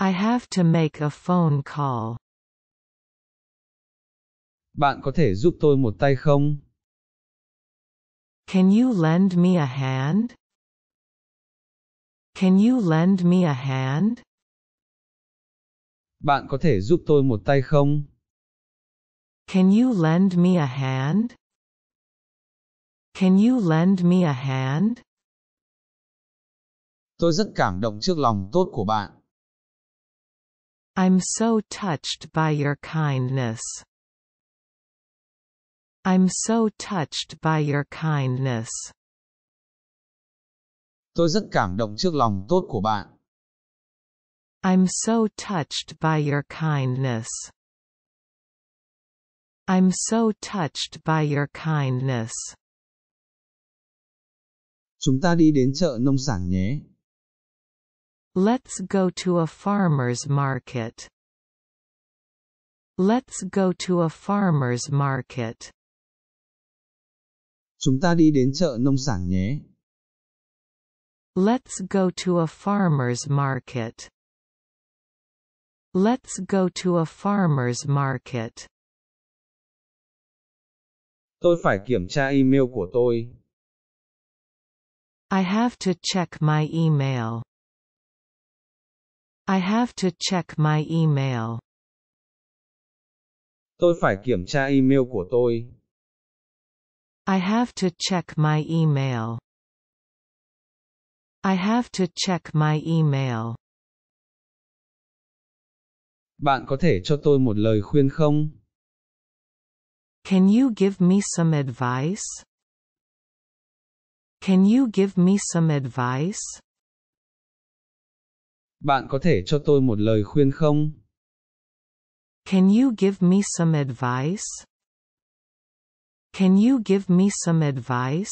I have to make a phone call. Bạn có thể giúp tôi một tay không? Can you lend me a hand? Can you lend me a hand? Bạn có thể giúp tôi một tay không? Can you lend me a hand? Can you lend me a hand? Tôi rất cảm động trước lòng tốt của bạn. I'm so touched by your kindness. I'm so touched by your kindness. Tôi rất cảm động trước lòng tốt của bạn. I'm so touched by your kindness. I'm so touched by your kindness. Chúng ta đi đến chợ nông sản nhé. Let's go to a farmer's market. Let's go to a farmer's market. Chúng ta đi đến chợ nông sản nhé. Let's go to a farmer's market. Let's go to a farmer's market. Tôi phải kiểm tra email của tôi. I have to check my email. I have to check my email. Tôi phải kiểm tra email của tôi. I have to check my email. I have to check my email. Bạn có thể cho tôi một lời khuyên không? Can you give me some advice? Can you give me some advice? Bạn có thể cho tôi một lời khuyên không? Can you give me some advice? Can you give me some advice?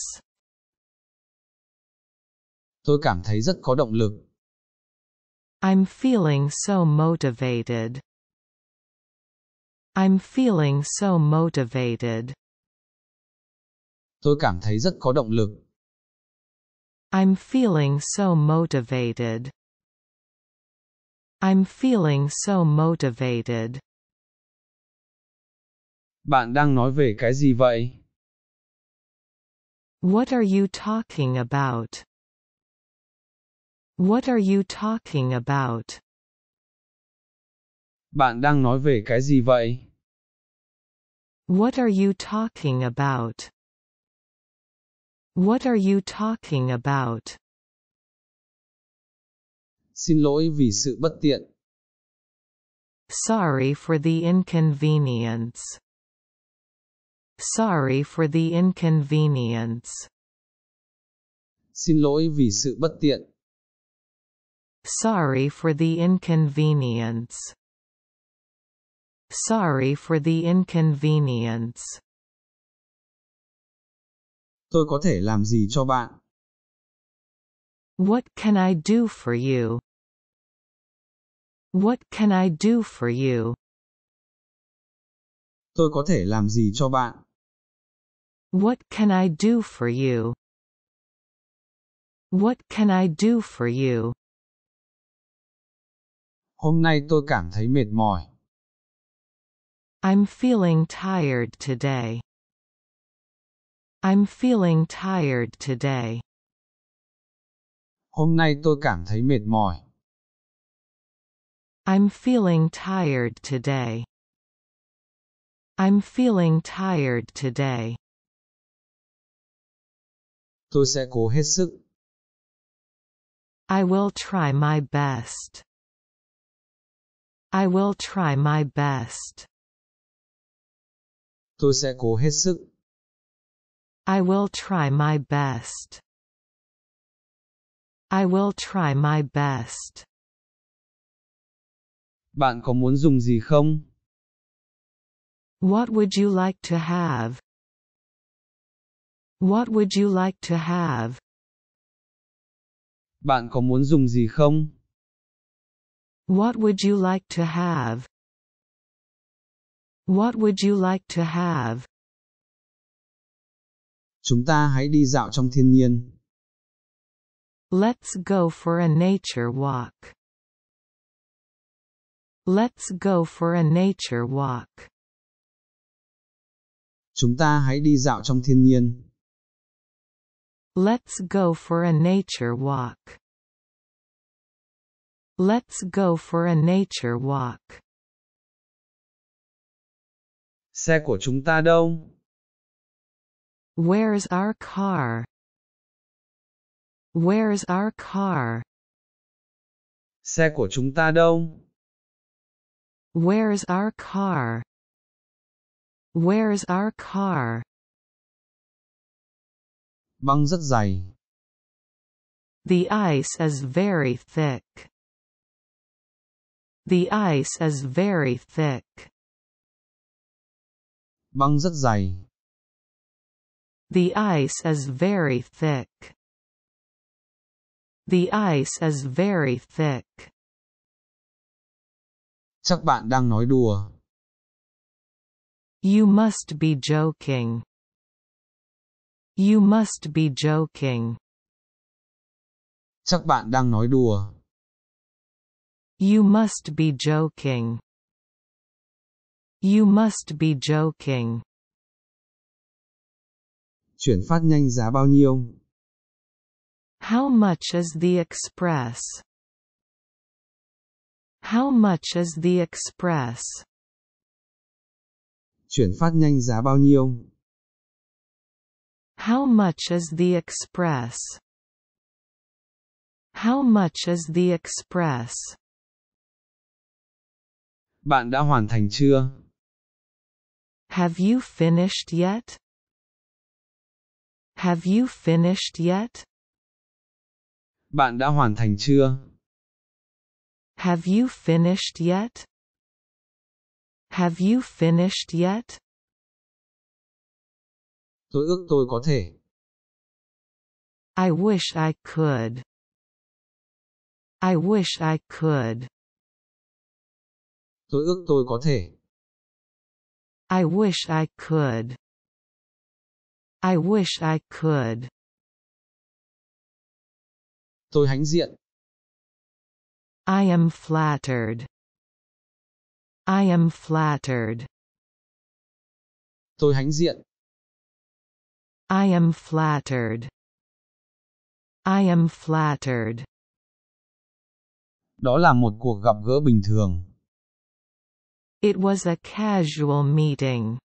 Tôi cảm thấy rất có động lực. I'm feeling so motivated. I'm feeling so motivated. Tôi cảm thấy rất có động lực. I'm feeling so motivated. I'm feeling so motivated. Bạn đang nói về cái gì vậy? What are you talking about? What are you talking about? Bạn đang nói về cái gì vậy? What are you talking about? What are you talking about? Xin lỗi vì sự bất tiện. Sorry for the inconvenience. Sorry for the inconvenience. Xin lỗi vì sự bất tiện. Sorry for the inconvenience. Sorry for the inconvenience. tôi có thể làm gì cho bạn? What can I do for you? What can I do for you? Tôi có thể làm gì cho bạn? What can I do for you? What can I do for you? Hôm nay tôi cảm thấy mệt mỏi. I'm feeling tired today. I'm feeling tired today. Hôm nay tôi cảm thấy mệt mỏi. I'm feeling tired today. I'm feeling tired today. Tôi sẽ cố hết sức. I will try my best. I will try my best. Tôi sẽ cố hết sức. I will try my best. I will try my best. Bạn có muốn dùng gì không? What would you like to have? What would you like to have? Bạn có muốn dùng gì không? What would you like to have? What would you like to have? Chúng ta hãy đi dạo trong thiên nhiên. Let's go for a nature walk. Let's go for a nature walk. Chúng ta hãy đi dạo trong thiên nhiên. Let's go for a nature walk. Let's go for a nature walk. Xe của chúng ta đâu? Where's our car? Where's our car? Xe của chúng ta đâu? Where's our car? Where's our car? Băng rất dày. The ice is very thick. The ice is very thick. Băng rất dày. The ice is very thick. The ice is very thick. Chắc bạn đang nói đùa. You must be joking. You must be joking. Chắc bạn đang nói đùa. You must be joking. You must be joking. chuyển phát nhanh giá bao nhiêu? How much is the express? How much is the express? Chuyển phát nhanh giá bao nhiêu? How much is the express? How much is the express? Bạn đã hoàn thành chưa? Have you finished yet? Have you finished yet? Bạn đã hoàn thành chưa? Have you finished yet? Have you finished yet? Tôi ước tôi có thể. I wish I could. I wish I could. Tôi ước tôi có thể. I wish I could. I wish I could. Tôi hãnh diện. I am flattered. I am flattered. Tôi hãnh diện. I am flattered. I am flattered. Đó là một cuộc gặp gỡ bình thường. It was a casual meeting.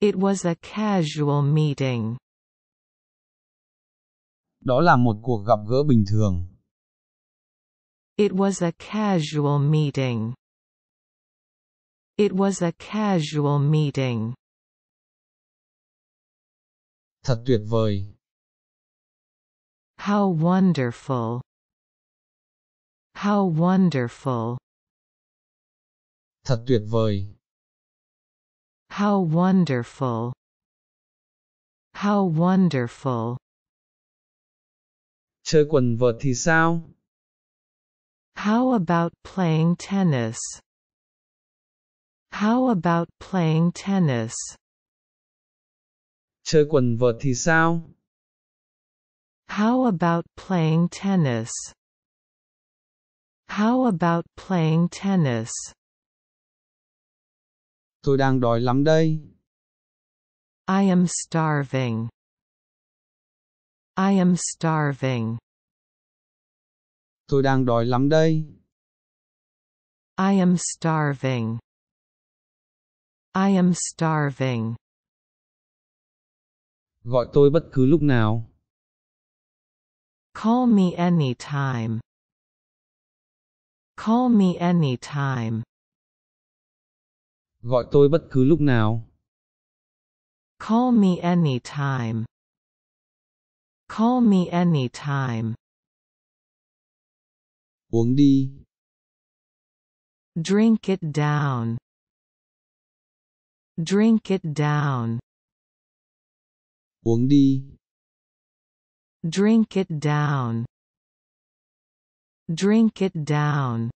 It was a casual meeting. Đó là một cuộc gặp gỡ bình thường. It was a casual meeting. It was a casual meeting. Thật tuyệt vời. How wonderful. How wonderful. Thật tuyệt vời. How wonderful. How wonderful. Chơi quần vợt thì sao? How about playing tennis? How about playing tennis? Chơi quần vợt thì sao? How about playing tennis? How about playing tennis? Tôi đang đói lắm đây. I am starving. I am starving. Tôi đang đói lắm đây. I am starving. I am starving. Gọi tôi bất cứ lúc nào. Call me anytime. Call me anytime. Gọi tôi bất cứ lúc nào. Call me anytime. Call me anytime. Uống đi. Drink it down. Drink it down. Uống đi. Drink it down. Drink it down.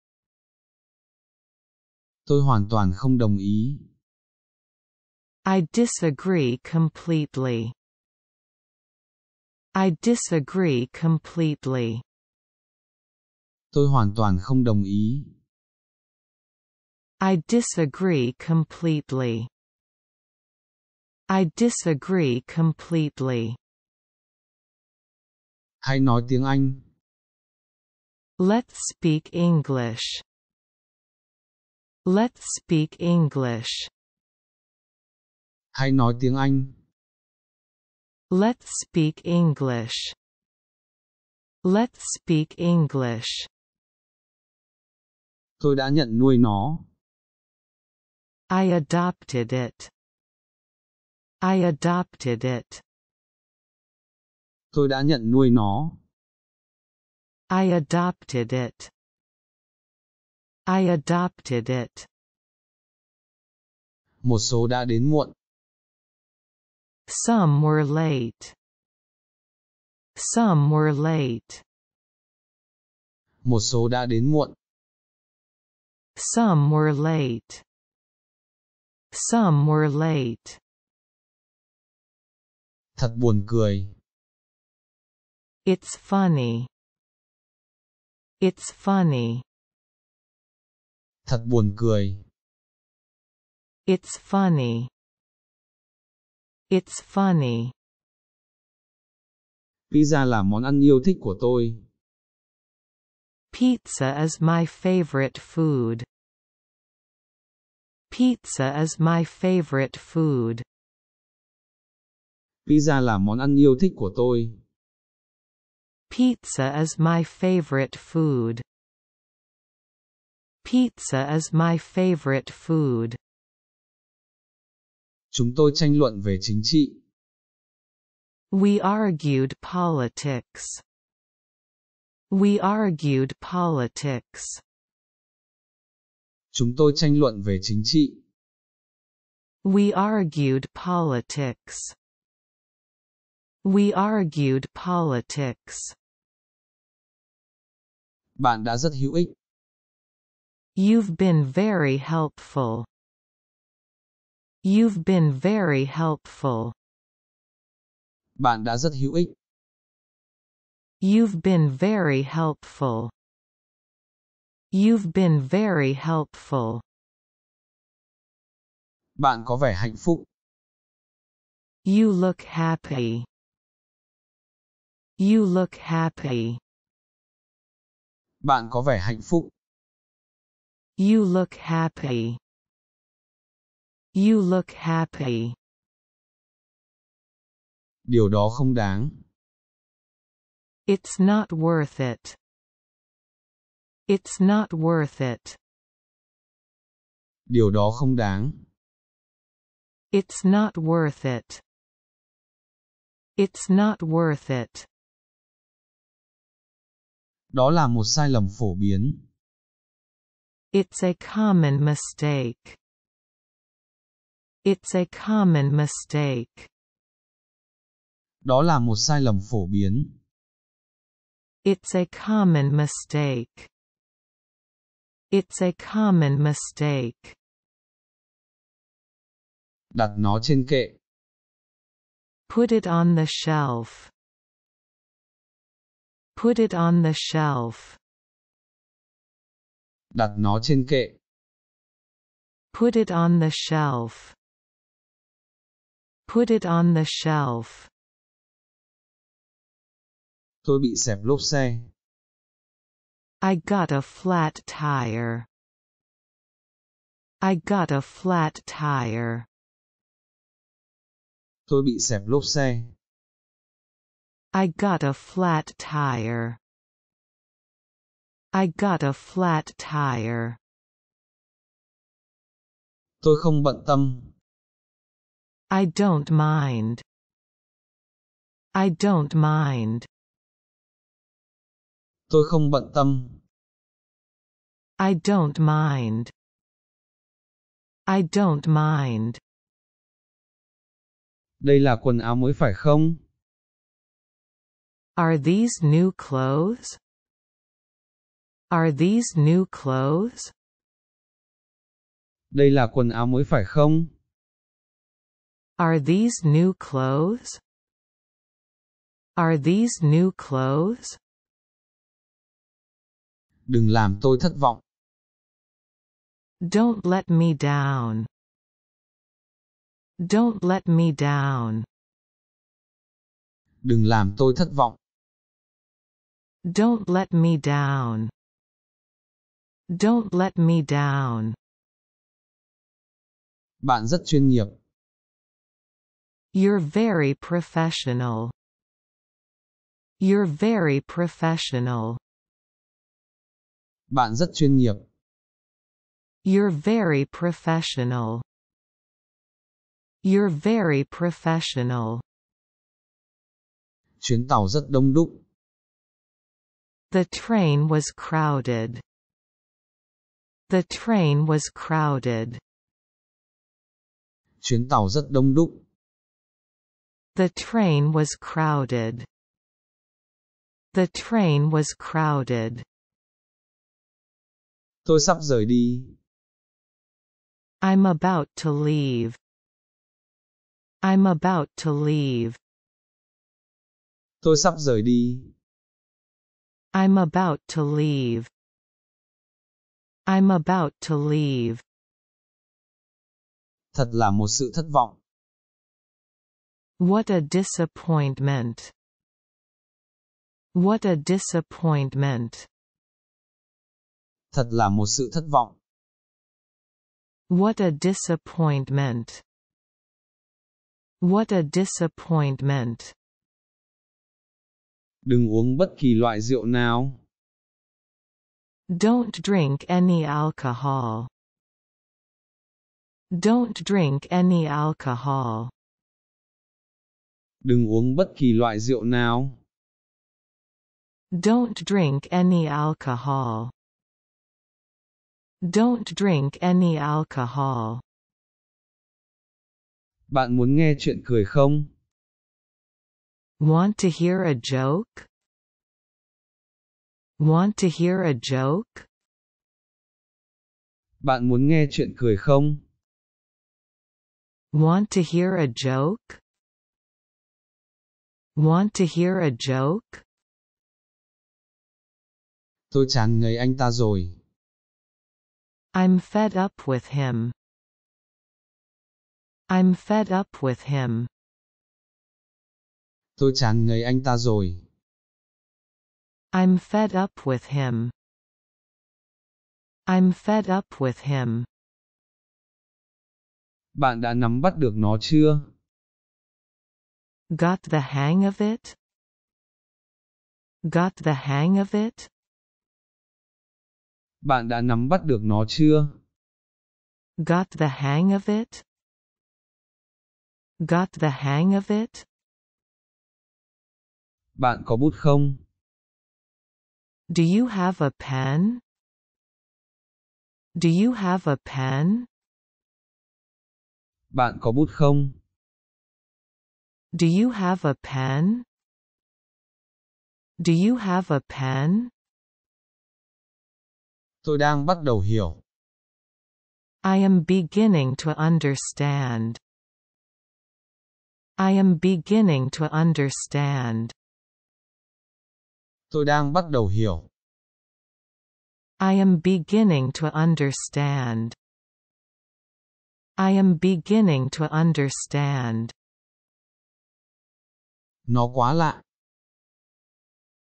Tôi hoàn toàn không đồng ý. I disagree completely. I disagree completely. Tôi hoàn toàn không đồng ý. I disagree completely. I disagree completely. Hãy nói tiếng Anh. Let's speak English. Let's speak English. Hãy nói tiếng Anh. Let's speak English. Let's speak English. Tôi đã nhận nuôi nó. I adopted it. I adopted it. Tôi đã nhận nuôi nó. I adopted it. I adopted it. Một số đã đến muộn. Some were late. Some were late. Một số đã đến muộn. Some were late. Some were late. Thật buồn cười. It's funny. It's funny. Thật buồn cười. It's funny. It's funny. Pizza là món ăn yêu thích của tôi. Pizza is my favorite food. Pizza is my favorite food. Pizza là món ăn yêu thích của tôi. Pizza is my favorite food. Pizza is my favorite food. Chúng tôi tranh luận về chính trị. We argued politics. We argued politics. Chúng tôi tranh luận về chính trị. We argued politics. We argued politics. Bạn đã rất hữu ích. You've been very helpful. You've been very helpful. Bạn đã rất hữu ích. You've been very helpful. You've been very helpful. Bạn có vẻ hạnh phúc. You look happy. You look happy. Bạn có vẻ hạnh phúc. You look happy. You look happy. Điều đó không đáng. It's not worth it. It's not worth it. Điều đó không đáng. It's not worth it. It's not worth it. Đó là một sai lầm phổ biến. It's a common mistake. It's a common mistake. Đó là một sai lầm phổ biến. It's a common mistake. It's a common mistake. Đặt nó trên kệ. Put it on the shelf. Put it on the shelf. Đặt nó trên kệ. Put it on the shelf. Put it on the shelf. Tôi bị xẹp lốp xe. I got a flat tire. I got a flat tire. Tôi bị xẹp lốp xe. I got a flat tire. I got a flat tire. Tôi không bận tâm. I don't mind. I don't mind. Tôi không bận tâm. I don't mind. I don't mind. Đây là quần áo mới phải không? Are these new clothes? Are these new clothes? Đây là quần áo mới phải không? Are these new clothes? Are these new clothes? Đừng làm tôi thất vọng. Don't let me down. Don't let me down. Đừng làm tôi thất vọng. Don't let me down. Don't let me down. Bạn rất chuyên nghiệp. You're very professional. You're very professional. Bạn rất chuyên nghiệp. You're very professional. You're very professional. Chuyến tàu rất đông đúc. The train was crowded. The train was crowded. Chuyến tàu rất đông đúc. The train was crowded. The train was crowded. Tôi sắp rời đi. I'm about to leave. I'm about to leave. Tôi sắp rời đi. I'm about to leave. I'm about to leave. Thật là một sự thất vọng. What a disappointment. What a disappointment. Thật là một sự thất vọng. What a disappointment. What a disappointment. Đừng uống bất kỳ loại rượu nào. Don't drink any alcohol. Don't drink any alcohol. Đừng uống bất kỳ loại rượu nào. Don't drink any alcohol. Don't drink any alcohol. Bạn muốn nghe chuyện cười không? Want to hear a joke? Want to hear a joke? Bạn muốn nghe chuyện cười không? Want to hear a joke? Want to hear a joke? Tôi chán ngấy anh ta rồi. I'm fed up with him. I'm fed up with him. Tôi chán ngấy anh ta rồi. I'm fed up with him. I'm fed up with him. Bạn đã nắm bắt được nó chưa? Got the hang of it? Got the hang of it? Bạn đã nắm bắt được nó chưa? Got the hang of it? Got the hang of it? Bạn có bút không? Do you have a pen? Do you have a pen? Bạn có bút không? Do you have a pen? Do you have a pen? Tôi đang bắt đầu hiểu. I am beginning to understand. I am beginning to understand. Tôi đang bắt đầu hiểu. I am beginning to understand. I am beginning to understand. Nó quá lạ.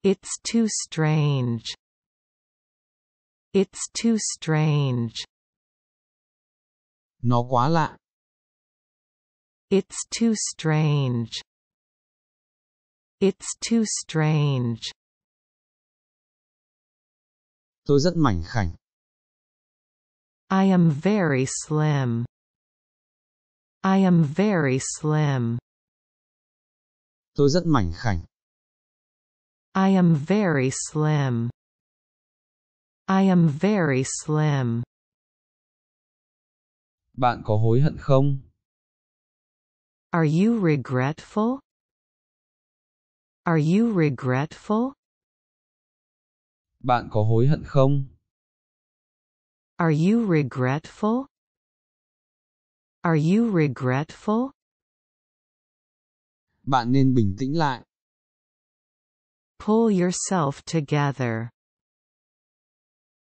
It's too strange. It's too strange. Nó quá lạ. It's too strange. It's too strange. Tôi rất mảnh khảnh. I am very slim. I am very slim. Tôi rất mảnh khảnh. I am very slim. I am very slim. Bạn có hối hận không? Are you regretful? Are you regretful? Bạn có hối hận không? Are you regretful? Are you regretful? Bạn nên bình tĩnh lại. Pull yourself together.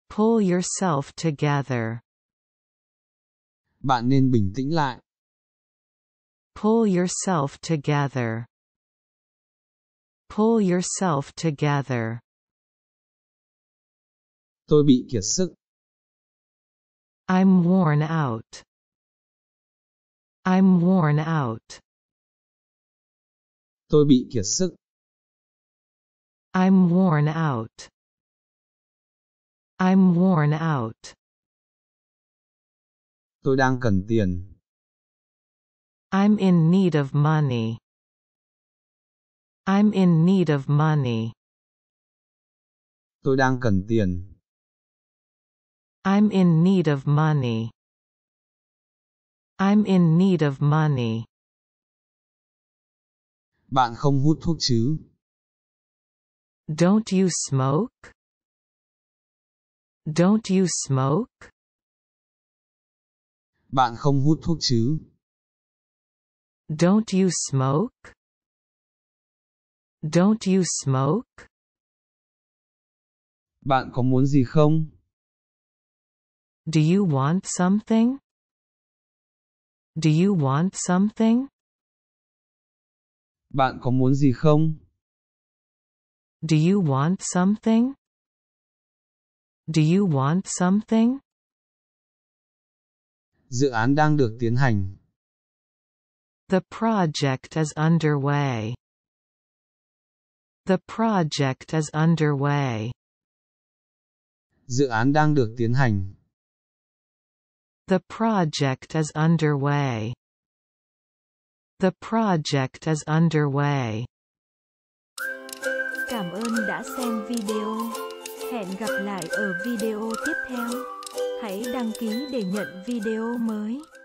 Pull yourself together. Bạn nên bình tĩnh lại. Pull yourself together. Pull yourself together. Tôi bị kiệt sức. I'm worn out. I'm worn out. Tôi bị kiệt sức. I'm worn out. I'm worn out. Tôi đang cần tiền. I'm in need of money. I'm in need of money. Tôi đang cần tiền. I'm in need of money. I'm in need of money. Bạn không hút thuốc chứ? Don't you smoke? Don't you smoke? Bạn không hút thuốc chứ? Don't you smoke? Don't you smoke? Bạn có muốn gì không? Do you want something? Do you want something? Bạn có muốn gì không? Do you want something? Do you want something? Dự án đang được tiến hành. The project is underway. The project is underway. Dự án đang được tiến hành. The project is underway. The project is underway. Cảm ơn đã xem video. Hẹn gặp lại ở video tiếp theo. Hãy đăng ký để nhận video mới.